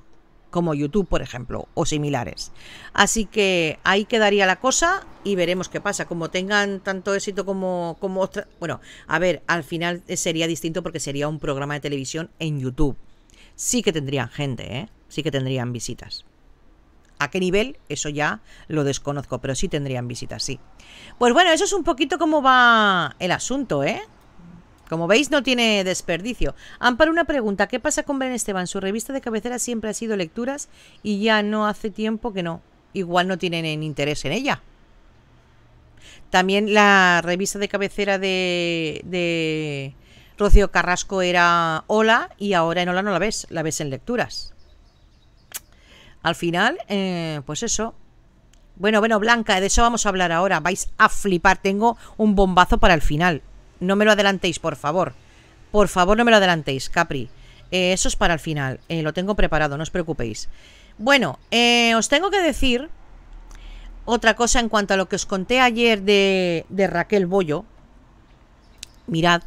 como YouTube, por ejemplo, o similares. Así que ahí quedaría la cosa y veremos qué pasa. Como tengan tanto éxito como, como otra, bueno, a ver, al final sería distinto porque sería un programa de televisión en YouTube. Sí que tendrían gente, ¿eh? sí que tendrían visitas. ¿A qué nivel? Eso ya lo desconozco, pero sí tendrían visitas, sí. Pues bueno, eso es un poquito cómo va el asunto, ¿eh? Como veis, no tiene desperdicio. Amparo, una pregunta. ¿Qué pasa con Ben Esteban? Su revista de cabecera siempre ha sido lecturas y ya no hace tiempo que no. Igual no tienen interés en ella. También la revista de cabecera de, de Rocío Carrasco era Hola y ahora en Hola no la ves, la ves en lecturas. Al final, eh, pues eso. Bueno, bueno, Blanca, de eso vamos a hablar ahora. Vais a flipar. Tengo un bombazo para el final no me lo adelantéis, por favor. Por favor, no me lo adelantéis, Capri. Eh, eso es para el final. Eh, lo tengo preparado, no os preocupéis. Bueno, eh, os tengo que decir otra cosa en cuanto a lo que os conté ayer de, de Raquel Bollo. Mirad,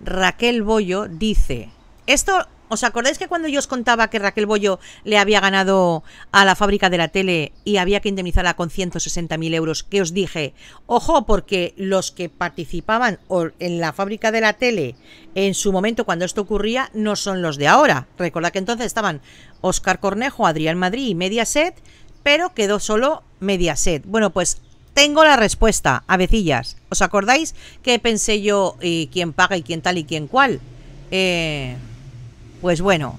Raquel Bollo dice, esto ¿Os acordáis que cuando yo os contaba que Raquel Bollo le había ganado a la fábrica de la tele y había que indemnizarla con 160.000 euros? Que os dije, ojo, porque los que participaban en la fábrica de la tele en su momento cuando esto ocurría no son los de ahora. Recordad que entonces estaban Oscar Cornejo, Adrián Madrid y Mediaset, pero quedó solo Mediaset. Bueno, pues tengo la respuesta, avecillas. ¿Os acordáis que pensé yo y eh, quién paga y quién tal y quién cual? Eh, pues bueno,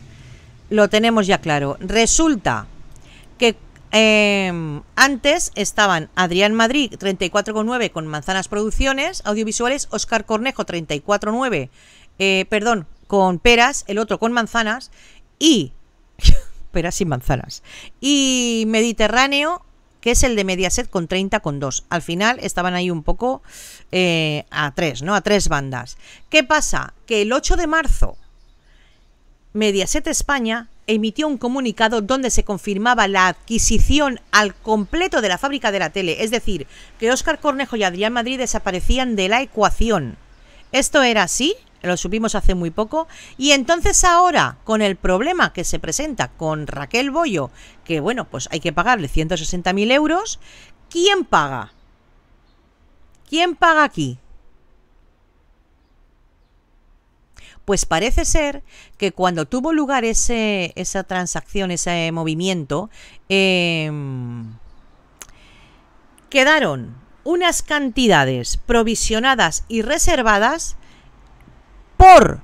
lo tenemos ya claro. Resulta que em, antes estaban Adrián Madrid 34,9 con Manzanas Producciones Audiovisuales, Oscar Cornejo 34,9, eh, perdón, con Peras, el otro con Manzanas y... peras sin manzanas. Y Mediterráneo que es el de Mediaset con 30,2 con Al final estaban ahí un poco eh, a tres, ¿no? A tres bandas. ¿Qué pasa? Que el 8 de marzo Mediaset España emitió un comunicado donde se confirmaba la adquisición al completo de la fábrica de la tele, es decir, que Oscar Cornejo y Adrián Madrid desaparecían de la ecuación. Esto era así, lo supimos hace muy poco, y entonces ahora, con el problema que se presenta con Raquel Bollo, que bueno, pues hay que pagarle 160.000 euros, ¿quién paga? ¿Quién paga aquí? Pues parece ser que cuando tuvo lugar esa transacción, ese movimiento, em, quedaron unas cantidades provisionadas y reservadas por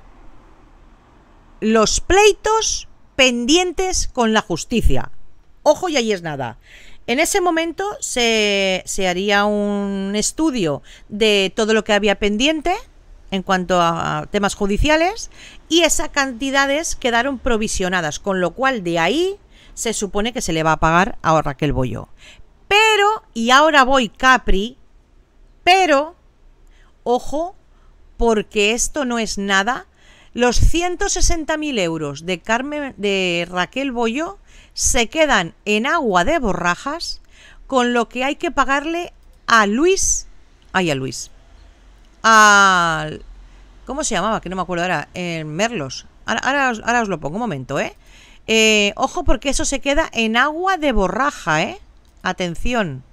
los pleitos pendientes con la justicia. Ojo y ahí es nada. En ese momento se, se haría un estudio de todo lo que había pendiente, en cuanto a temas judiciales y esas cantidades quedaron provisionadas, con lo cual de ahí se supone que se le va a pagar a Raquel Bolló. Pero, y ahora voy Capri, pero, ojo, porque esto no es nada, los 160.000 euros de, Carmen, de Raquel boyo se quedan en agua de borrajas, con lo que hay que pagarle a Luis, ay a Luis, al... ¿Cómo se llamaba? Que no me acuerdo ahora. El Merlos. Ahora, os, lo pongo un momento, ¿eh? ¿eh? Ojo porque eso se queda en agua de borraja, ¿eh? Atención.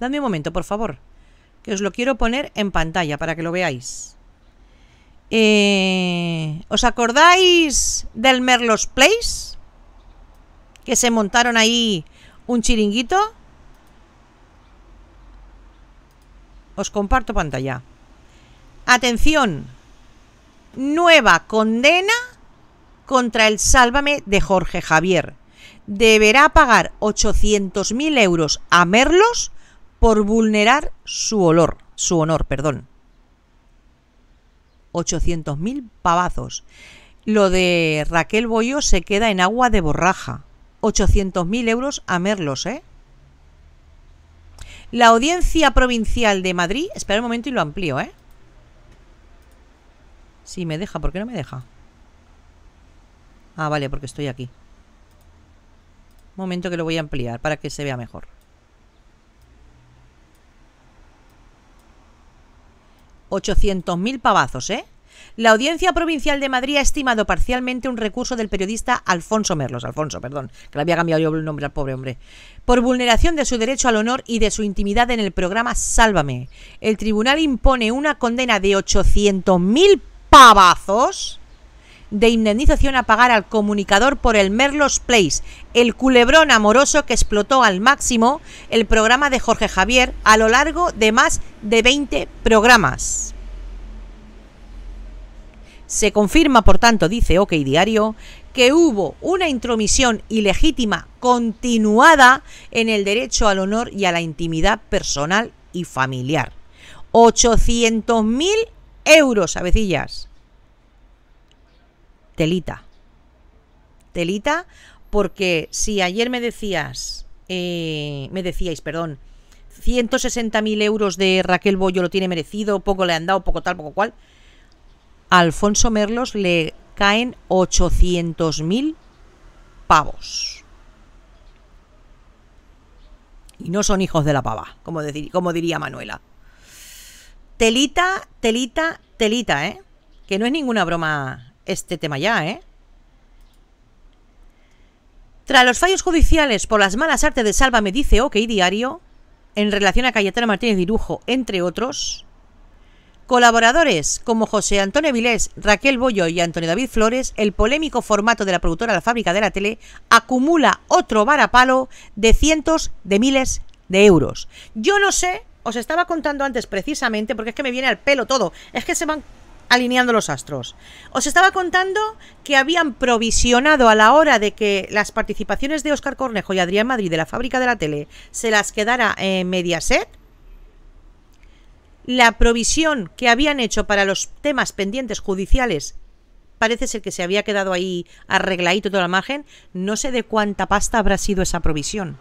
Dadme un momento, por favor. Que os lo quiero poner en pantalla para que lo veáis. Eh, ¿Os acordáis del Merlos Place? Que se montaron ahí un chiringuito. Os comparto pantalla. Atención. Nueva condena contra el Sálvame de Jorge Javier. Deberá pagar 800.000 euros a Merlos por vulnerar su, olor, su honor, perdón. 800.000 pavazos. Lo de Raquel Boyo se queda en agua de borraja. 800.000 euros a Merlos, ¿eh? La Audiencia Provincial de Madrid. Espera un momento y lo amplío, ¿eh? sí, me deja, ¿por qué no me deja? Ah, vale, porque estoy aquí. Un momento que lo voy a ampliar para que se vea mejor. mil pavazos, ¿eh? La Audiencia Provincial de Madrid ha estimado parcialmente un recurso del periodista Alfonso Merlos, Alfonso, perdón, que le había cambiado yo el nombre al pobre hombre, por vulneración de su derecho al honor y de su intimidad en el programa Sálvame. El tribunal impone una condena de 800.000 pavazos de indemnización a pagar al comunicador por el Merlos Place, el culebrón amoroso que explotó al máximo el programa de Jorge Javier a lo largo de más de 20 programas. Se confirma, por tanto, dice OK Diario, que hubo una intromisión ilegítima continuada en el derecho al honor y a la intimidad personal y familiar. 800.000 euros, abecillas. Telita. Telita, porque si ayer me decías, eh, me decíais, perdón, 160.000 euros de Raquel Bollo lo tiene merecido, poco le han dado, poco tal, poco cual Alfonso Merlos le caen 800.000 pavos. Y no son hijos de la pava, como, como diría Manuela. Telita, telita, telita, ¿eh? Que no es ninguna broma este tema ya, ¿eh? Tras los fallos judiciales por las malas artes de Salva, me dice OK Diario, en relación a Cayetana Martínez Dirujo, entre otros, Colaboradores como José Antonio Vilés, Raquel Boyo y Antonio David Flores, el polémico formato de la productora La Fábrica de la Tele acumula otro varapalo de cientos de miles de euros. Yo no sé, os estaba contando antes precisamente, porque es que me viene al pelo todo, es que se van alineando los astros. Os estaba contando que habían provisionado a la hora de que las participaciones de Óscar Cornejo y Adrián Madrid de la Fábrica de la Tele se las quedara en Mediaset la provisión que habían hecho para los temas pendientes judiciales parece ser que se había quedado ahí arregladito toda la margen, no sé de cuánta pasta habrá sido esa provisión.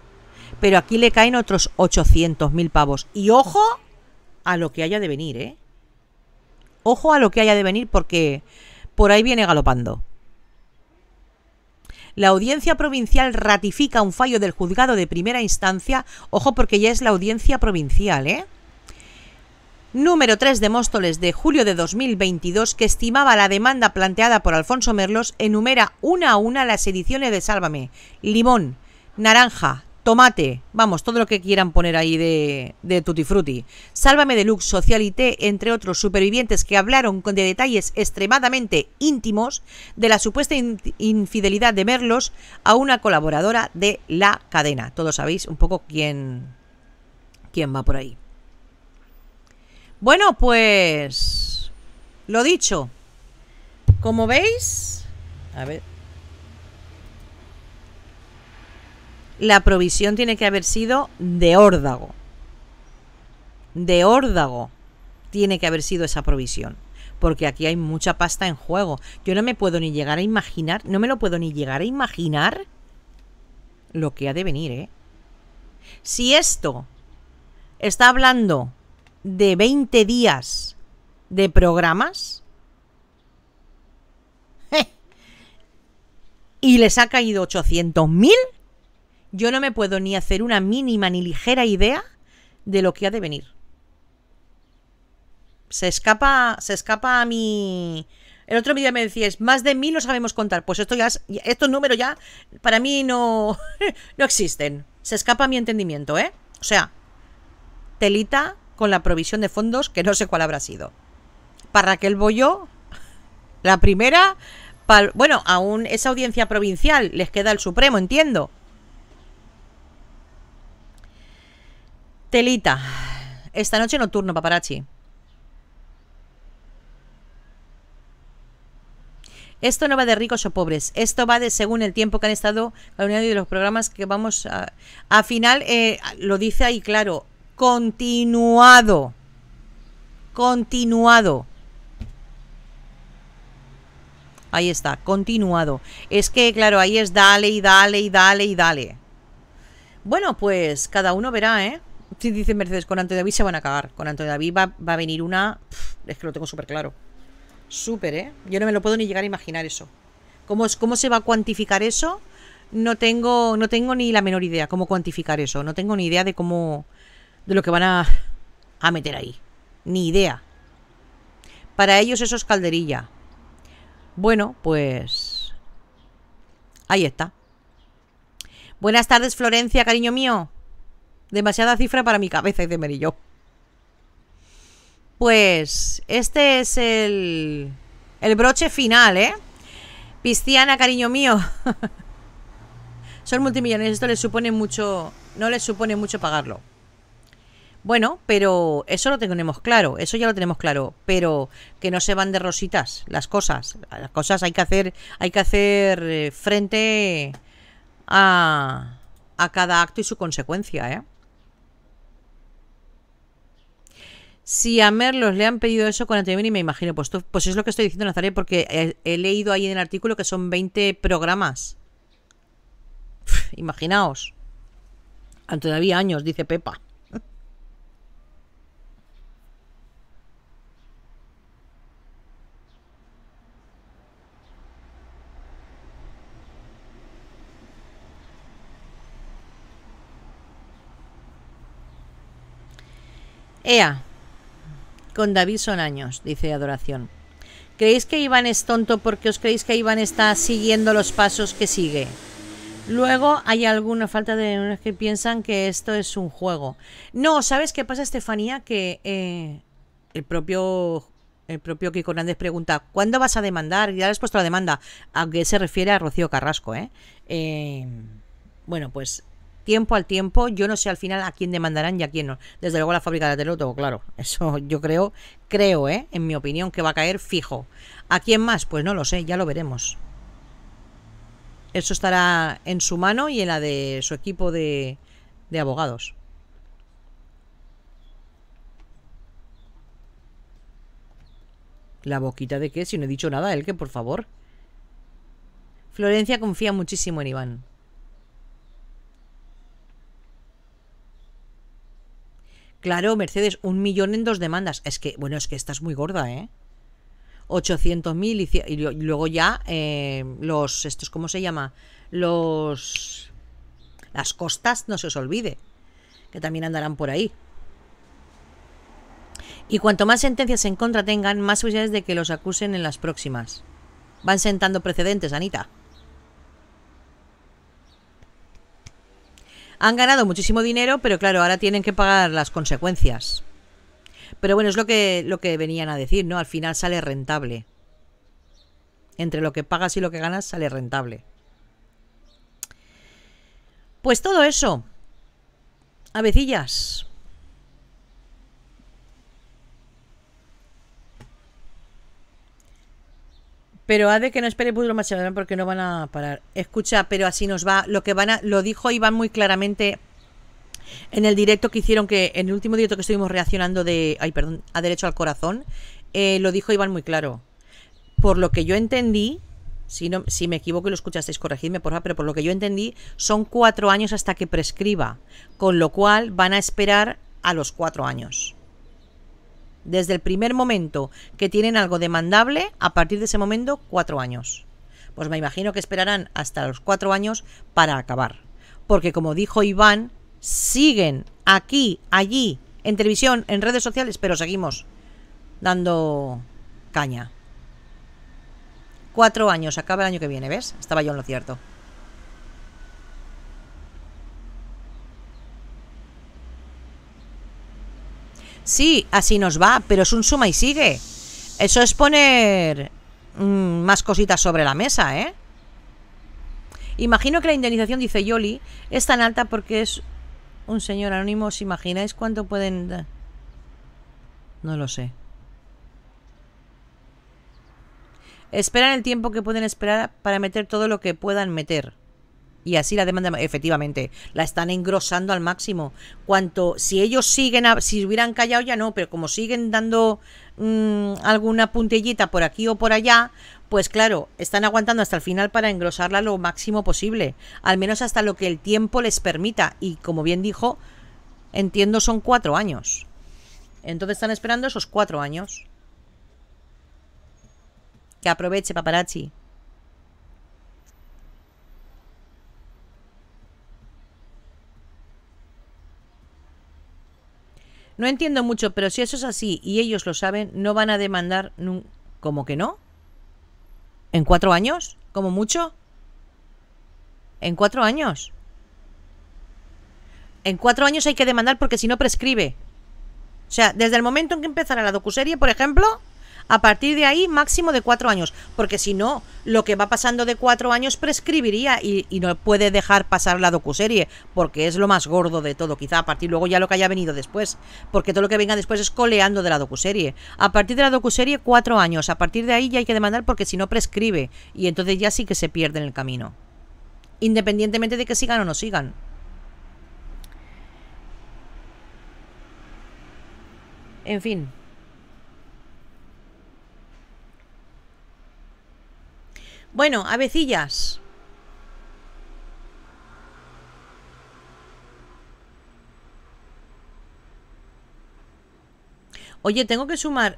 Pero aquí le caen otros mil pavos. Y ojo a lo que haya de venir, ¿eh? Ojo a lo que haya de venir porque por ahí viene galopando. La audiencia provincial ratifica un fallo del juzgado de primera instancia. Ojo porque ya es la audiencia provincial, ¿eh? número 3 de Móstoles de julio de 2022, que estimaba la demanda planteada por Alfonso Merlos, enumera una a una las ediciones de Sálvame. Limón, naranja, tomate, vamos, todo lo que quieran poner ahí de, de Tutti Frutti. Sálvame Deluxe, Socialité, entre otros supervivientes que hablaron con de detalles extremadamente íntimos de la supuesta infidelidad de Merlos a una colaboradora de la cadena. Todos sabéis un poco quién, quién va por ahí. Bueno, pues lo dicho. Como veis, a ver. La provisión tiene que haber sido de órdago. De órdago tiene que haber sido esa provisión. Porque aquí hay mucha pasta en juego. Yo no me puedo ni llegar a imaginar, no me lo puedo ni llegar a imaginar lo que ha de venir, ¿eh? Si esto está hablando de 20 días de programas y les ha caído 800.000, yo no me puedo ni hacer una mínima ni ligera idea de lo que ha de venir. Se escapa, se escapa a mi... El otro día me decías, más de mil no sabemos contar. Pues esto ya estos números ya para mí no, no existen. Se escapa a mi entendimiento, ¿eh? O sea, telita con la provisión de fondos, que no sé cuál habrá sido. Para Raquel Bolló, la primera, bueno, aún esa audiencia provincial les queda el Supremo, entiendo. Telita, esta noche nocturno, paparazzi. Esto no va de ricos o pobres, esto va de según el tiempo que han estado la y de los programas que vamos a... Al final, eh, lo dice ahí claro, continuado. Continuado. Ahí está, continuado. Es que, claro, ahí es dale y dale y dale y dale. Bueno, pues cada uno verá, ¿eh? Si dicen Mercedes, con Antonio David se van a cagar. Con Antonio David va, a venir una... Es que lo tengo súper claro. Súper, ¿eh? Yo no me lo puedo ni llegar a imaginar eso. ¿Cómo, cómo se va a cuantificar eso? No tengo, no tengo ni la menor idea cómo cuantificar eso. No tengo ni idea de cómo, de lo que van a, meter ahí. Ni idea. Para ellos eso es calderilla. Bueno, pues... Ahí está. Buenas tardes, Florencia, cariño mío. Demasiada cifra para mi cabeza, Y de Merillo. Pues este es el, el broche final, ¿eh? Pistiana, cariño mío. Son multimillonarios, esto les supone mucho... No les supone mucho pagarlo. Bueno, pero eso lo tenemos claro, eso ya lo tenemos claro, pero que no se van de rositas las cosas, las cosas hay que hacer, hay que hacer eh, frente a, cada acto y su consecuencia, ¿eh? Si a Merlos le han pedido eso con y me imagino, pues, pues es lo que estoy diciendo, Nazaré, porque he, leído ahí en el artículo que son 20 programas. imaginaos. Han todavía años, dice Pepa. Ea, con David son años, dice Adoración. ¿Creéis que Iván es tonto porque os creéis que Iván está siguiendo los pasos que sigue? Luego hay alguna falta de unos que piensan que esto es un juego. No, ¿sabes qué pasa, Estefanía? Que eh, el propio el propio Kiko Hernández pregunta, ¿cuándo vas a demandar? Ya le has puesto la demanda, aunque se refiere a Rocío Carrasco, eh, eh bueno, pues tiempo al tiempo, yo no sé al final a quién demandarán y a quién no. Desde luego la fábrica de tengo claro, eso yo creo, creo, ¿eh? en mi opinión, que va a caer fijo. ¿A quién más? Pues no lo sé, ya lo veremos. Eso estará en su mano y en la de su equipo de, de abogados. ¿La boquita de qué? Si no he dicho nada, él que por favor. Florencia confía muchísimo en Iván. Claro, Mercedes, un millón en dos demandas. Es que, bueno, es que estás muy gorda, ¿eh? 800.000 y, y, luego ya eh, los, estos, ¿cómo se llama? Los... Las costas, no se os olvide, que también andarán por ahí. Y cuanto más sentencias en contra tengan, más posibilidades de que los acusen en las próximas. Van sentando precedentes, Anita. han ganado muchísimo dinero, pero claro, ahora tienen que pagar las consecuencias. Pero bueno, es lo que, lo que venían a decir, ¿no? Al final sale rentable. Entre lo que pagas y lo que ganas sale rentable. Pues todo eso. Avecillas. Pero ha de que no espere Pudro pues, Machadón porque no van a parar. Escucha, pero así nos va. Lo que van a, lo dijo Iván muy claramente en el directo que hicieron, que en el último directo que estuvimos reaccionando de, ay, perdón, a derecho al corazón, eh, lo dijo Iván muy claro. Por lo que yo entendí, si, si me equivoco y lo escuchasteis, corregidme por favor, pero por lo que yo entendí, son cuatro años hasta que prescriba, con lo cual van a esperar a los cuatro años desde el primer momento que tienen algo demandable, a partir de ese momento, cuatro años. Pues me imagino que esperarán hasta los cuatro años para acabar. Porque como dijo Iván, siguen aquí, allí, en televisión, en redes sociales, pero seguimos dando caña. Cuatro años, acaba el año que viene, ¿ves? Estaba yo en lo cierto. Sí, así nos va, pero es un suma y sigue. Eso es poner mm, más cositas sobre la mesa, ¿eh? Imagino que la indemnización, dice Yoli, es tan alta porque es un señor anónimo. ¿Os imagináis cuánto pueden No lo sé. Esperan el tiempo que pueden esperar para meter todo lo que puedan meter. Y así la demanda, efectivamente, la están engrosando al máximo. Cuanto, si ellos siguen, a, si hubieran callado ya no, pero como siguen dando mm, alguna puntillita por aquí o por allá, pues claro, están aguantando hasta el final para engrosarla lo máximo posible. Al menos hasta lo que el tiempo les permita. Y como bien dijo, entiendo son cuatro años. Entonces están esperando esos cuatro años. Que aproveche, paparazzi. No entiendo mucho, pero si eso es así y ellos lo saben, no van a demandar como que no? ¿En cuatro años? ¿Como mucho? ¿En cuatro años? En cuatro años hay que demandar porque si no prescribe. O sea, desde el momento en que empezara la docuserie, por ejemplo, a partir de ahí, máximo de cuatro años, porque si no, lo que va pasando de cuatro años prescribiría y, no puede dejar pasar la docuserie, porque es lo más gordo de todo, quizá a partir luego ya lo que haya venido después, porque todo lo que venga después es coleando de la docuserie. A partir de la docuserie, cuatro años, a partir de ahí ya hay que demandar porque si no prescribe, y entonces ya sí que se pierde en el camino, independientemente de que sigan o no sigan. En fin. Bueno, avecillas. Oye, tengo que sumar...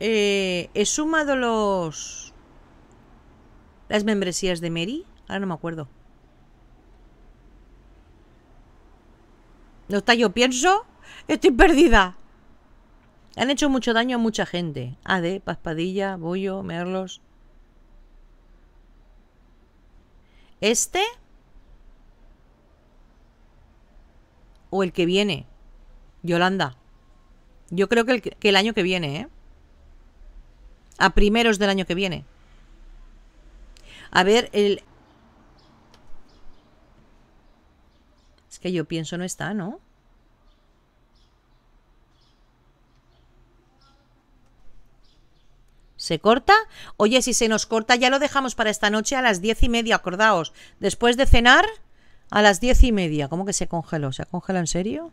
Eh, he sumado los... Las membresías de Mary. Ahora no me acuerdo. ¿No está yo pienso? Estoy perdida. Han hecho mucho daño a mucha gente. Ade, Paspadilla, Bollo, Merlos... ¿Este? ¿O el que viene? Yolanda. Yo creo que el, año que viene, ¿eh? A primeros del año que viene. A ver, el... Es que yo pienso no está, ¿no? ¿Se corta? Oye, si se nos corta, ya lo dejamos para esta noche a las diez y media, acordaos. Después de cenar, a las diez y media. ¿Cómo que se congeló? ¿Se congela en serio?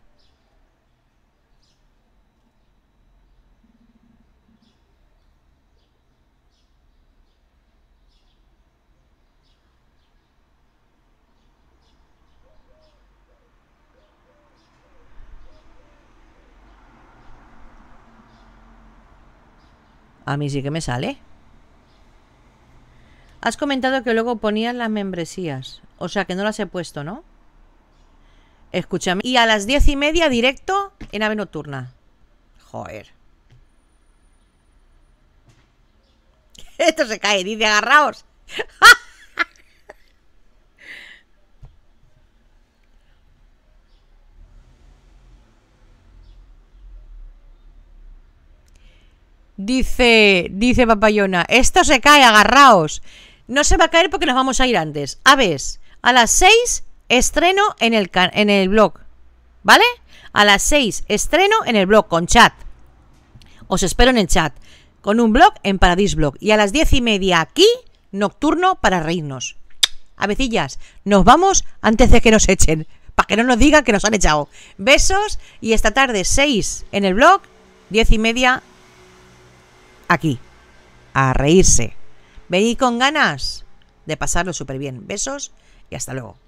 A mí sí que me sale. Has comentado que luego ponías las membresías. O sea que no las he puesto, ¿no? Escúchame. Y a las diez y media directo en Ave Nocturna. Joder. Esto se cae, dice agarraos. ¡Ja! Dice, dice Papayona, esto se cae, agarraos. No se va a caer porque nos vamos a ir antes. A ver, a las 6 estreno en el, en el blog, ¿vale? A las 6 estreno en el blog con chat. Os espero en el chat, con un blog en Paradis Blog. Y a las diez y media aquí, nocturno para reírnos. Avecillas, nos vamos antes de que nos echen, para que no nos digan que nos han echado. Besos y esta tarde 6 en el blog, diez y media aquí, a reírse. Venid con ganas de pasarlo súper bien. Besos y hasta luego.